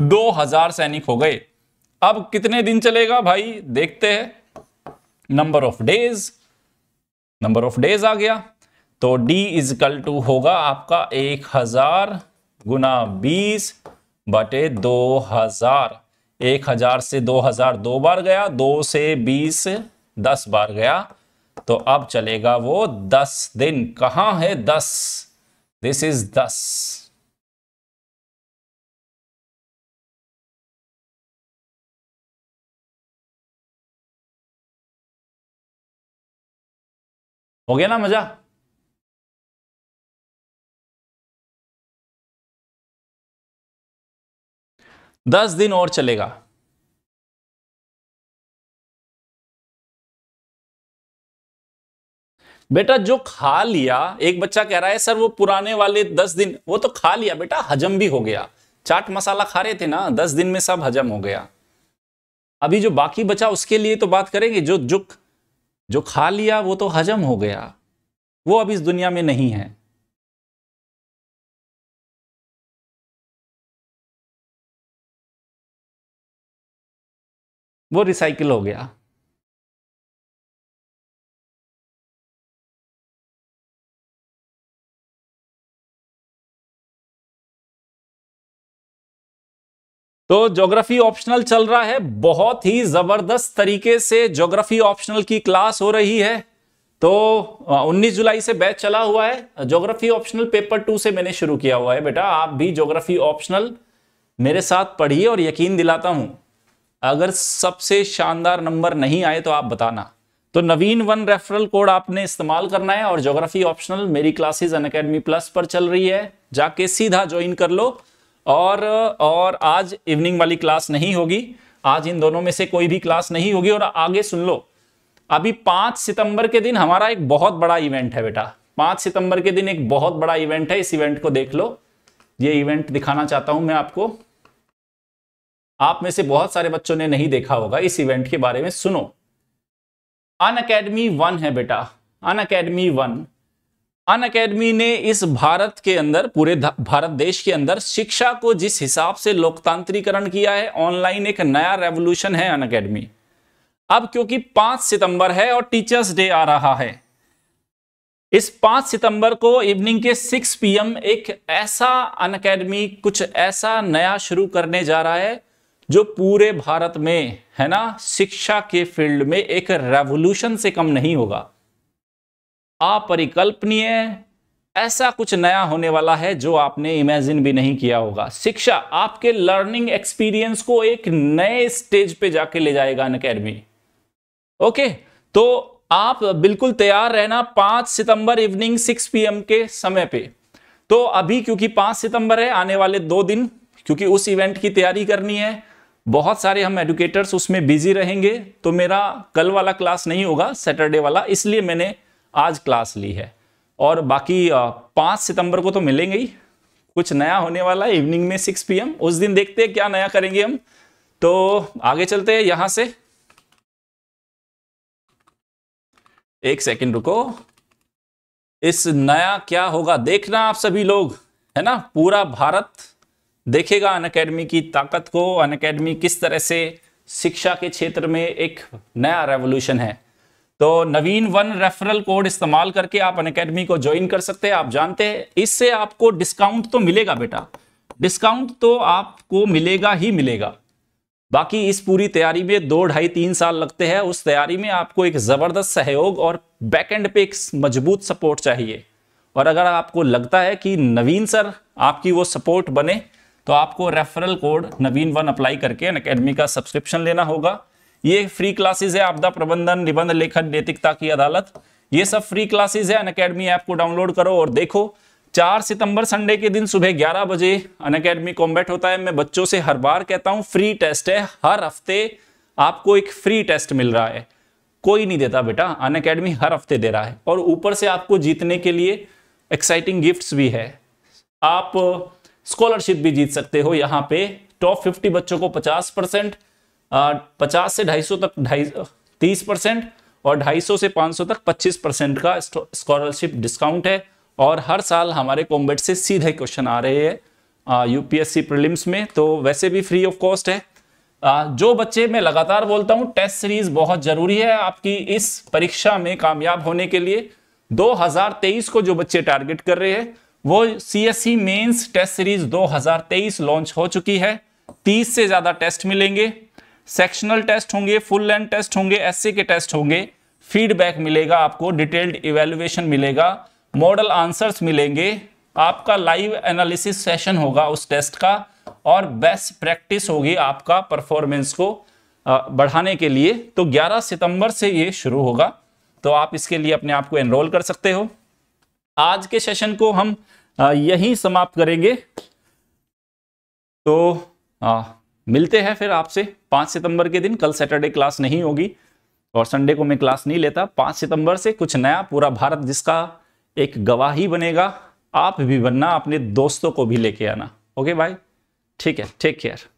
दो हजार सैनिक हो गए अब कितने दिन चलेगा भाई देखते हैं number of days number of days आ गया तो d इजकल टू होगा आपका एक हजार गुना बीस बटे दो हजार एक हजार से दो हजार दो बार गया दो से बीस दस बार गया तो अब चलेगा वो दस दिन कहां है दस दिस इज दस हो गया ना मजा दस दिन और चलेगा बेटा जो खा लिया एक बच्चा कह रहा है सर वो पुराने वाले दस दिन वो तो खा लिया बेटा हजम भी हो गया चाट मसाला खा रहे थे ना दस दिन में सब हजम हो गया अभी जो बाकी बचा उसके लिए तो बात करेंगे जो जो जो खा लिया वो तो हजम हो गया वो अब इस दुनिया में नहीं है वो रिसाइकिल हो गया तो ज्योग्राफी ऑप्शनल चल रहा है बहुत ही जबरदस्त तरीके से ज्योग्राफी ऑप्शनल की क्लास हो रही है तो 19 जुलाई से बैच चला हुआ है ज्योग्राफी ऑप्शनल पेपर टू से मैंने शुरू किया हुआ है बेटा आप भी ज्योग्राफी ऑप्शनल मेरे साथ पढ़िए और यकीन दिलाता हूं अगर सबसे शानदार नंबर नहीं आए तो आप बताना तो नवीन वन रेफरल कोड आपने इस्तेमाल करना है और ज्योग्राफी ऑप्शनल मेरी क्लासेस अन अकेडमी प्लस पर चल रही है जाके सीधा ज्वाइन कर लो और और आज इवनिंग वाली क्लास नहीं होगी आज इन दोनों में से कोई भी क्लास नहीं होगी और आगे सुन लो अभी पांच सितंबर के दिन हमारा एक बहुत बड़ा इवेंट है बेटा पांच सितंबर के दिन एक बहुत बड़ा इवेंट है इस इवेंट को देख लो ये इवेंट दिखाना चाहता हूं मैं आपको आप में से बहुत सारे बच्चों ने नहीं देखा होगा इस इवेंट के बारे में सुनो अन अकेडमी वन है बेटा Unacademy one Unacademy ने इस भारत के अंदर पूरे भारत देश के अंदर शिक्षा को जिस हिसाब से लोकतांत्रिकरण किया है ऑनलाइन एक नया रेवोल्यूशन है अन अकेडमी अब क्योंकि पांच सितंबर है और टीचर्स डे आ रहा है इस पांच सितंबर को इवनिंग के सिक्स पीएम एक ऐसा अन अकेडमी कुछ ऐसा नया शुरू करने जा रहा है जो पूरे भारत में है ना शिक्षा के फील्ड में एक रेवोल्यूशन से कम नहीं होगा अपरिकल्पनीय ऐसा कुछ नया होने वाला है जो आपने इमेजिन भी नहीं किया होगा शिक्षा आपके लर्निंग एक्सपीरियंस को एक नए स्टेज पे जाके ले जाएगा अनकेडमी ओके तो आप बिल्कुल तैयार रहना पांच सितंबर इवनिंग सिक्स पी के समय पे तो अभी क्योंकि पांच सितंबर है आने वाले दो दिन क्योंकि उस इवेंट की तैयारी करनी है बहुत सारे हम एडुकेटर्स उसमें बिजी रहेंगे तो मेरा कल वाला क्लास नहीं होगा सैटरडे वाला इसलिए मैंने आज क्लास ली है और बाकी पाँच सितंबर को तो मिलेंगे ही कुछ नया होने वाला है इवनिंग में सिक्स पीएम उस दिन देखते हैं क्या नया करेंगे हम तो आगे चलते हैं यहाँ से एक सेकंड रुको इस नया क्या होगा देखना आप सभी लोग है ना पूरा भारत देखेगा अन अकेडमी की ताकत को अन अकेडमी किस तरह से शिक्षा के क्षेत्र में एक नया रेवोल्यूशन है तो नवीन वन रेफरल कोड इस्तेमाल करके आप अन अकेडमी को ज्वाइन कर सकते हैं आप जानते हैं इससे आपको डिस्काउंट तो मिलेगा बेटा डिस्काउंट तो आपको मिलेगा ही मिलेगा बाकी इस पूरी तैयारी में दो ढाई तीन साल लगते हैं उस तैयारी में आपको एक ज़बरदस्त सहयोग और बैकएंड पे एक मजबूत सपोर्ट चाहिए और अगर आपको लगता है कि नवीन सर आपकी वो सपोर्ट बने तो आपको referral code Naveen one apply करके अन अकेडमी का सब्सक्रिप्शन लेना होगा ये फ्री क्लासेज है आपदा प्रबंधन निबंध लेखन नैतिकता की अदालत ये सब फ्री क्लासेज है अनकेडमी ऐप को डाउनलोड करो और देखो चार सितंबर संडे के दिन सुबह ग्यारह बजे अन अकेडमी कॉम्बैट होता है मैं बच्चों से हर बार कहता हूँ फ्री टेस्ट है हर हफ्ते आपको एक फ्री टेस्ट मिल रहा है कोई नहीं देता बेटा अन अकेडमी हर हफ्ते दे रहा है और ऊपर से आपको जीतने के लिए एक्साइटिंग गिफ्ट्स भी है आप स्कॉलरशिप भी जीत सकते हो यहाँ पे टॉप फिफ्टी बच्चों को पचास परसेंट पचास से ढाई सौ तक ढाई तीस परसेंट और ढाई सौ से पाँच सौ तक पच्चीस परसेंट का स्कॉलरशिप डिस्काउंट है और हर साल हमारे कॉम्बेट से सीधे क्वेश्चन आ रहे हैं यूपीएससी प्रीलिम्स में तो वैसे भी फ्री ऑफ कॉस्ट है आ, जो बच्चे मैं लगातार बोलता हूँ टेस्ट सीरीज बहुत जरूरी है आपकी इस परीक्षा में कामयाब होने के लिए 2023 को जो बच्चे टारगेट कर रहे हैं वो C S C mains test series 2023 launch हो चुकी है 30 से ज़्यादा टेस्ट मिलेंगे सेक्शनल टेस्ट होंगे फुल लेंथ टेस्ट होंगे एससी के टेस्ट होंगे फीडबैक मिलेगा आपको डिटेल्ड इवेल्युएशन मिलेगा मॉडल आंसर्स मिलेंगे आपका लाइव एनालिसिस सेशन होगा उस टेस्ट का और बेस्ट प्रैक्टिस होगी आपका परफॉर्मेंस को बढ़ाने के लिए तो 11 सितंबर से ये शुरू होगा तो आप इसके लिए अपने आप को एनरोल कर सकते हो आज के सेशन को हम यहीं समाप्त करेंगे तो आ, मिलते हैं फिर आपसे पांच सितंबर के दिन कल सैटरडे क्लास नहीं होगी और संडे को मैं क्लास नहीं लेता पांच सितंबर से कुछ नया पूरा भारत जिसका एक गवाही बनेगा आप भी बनना अपने दोस्तों को भी लेके आना ओके भाई ठीक है टेक केयर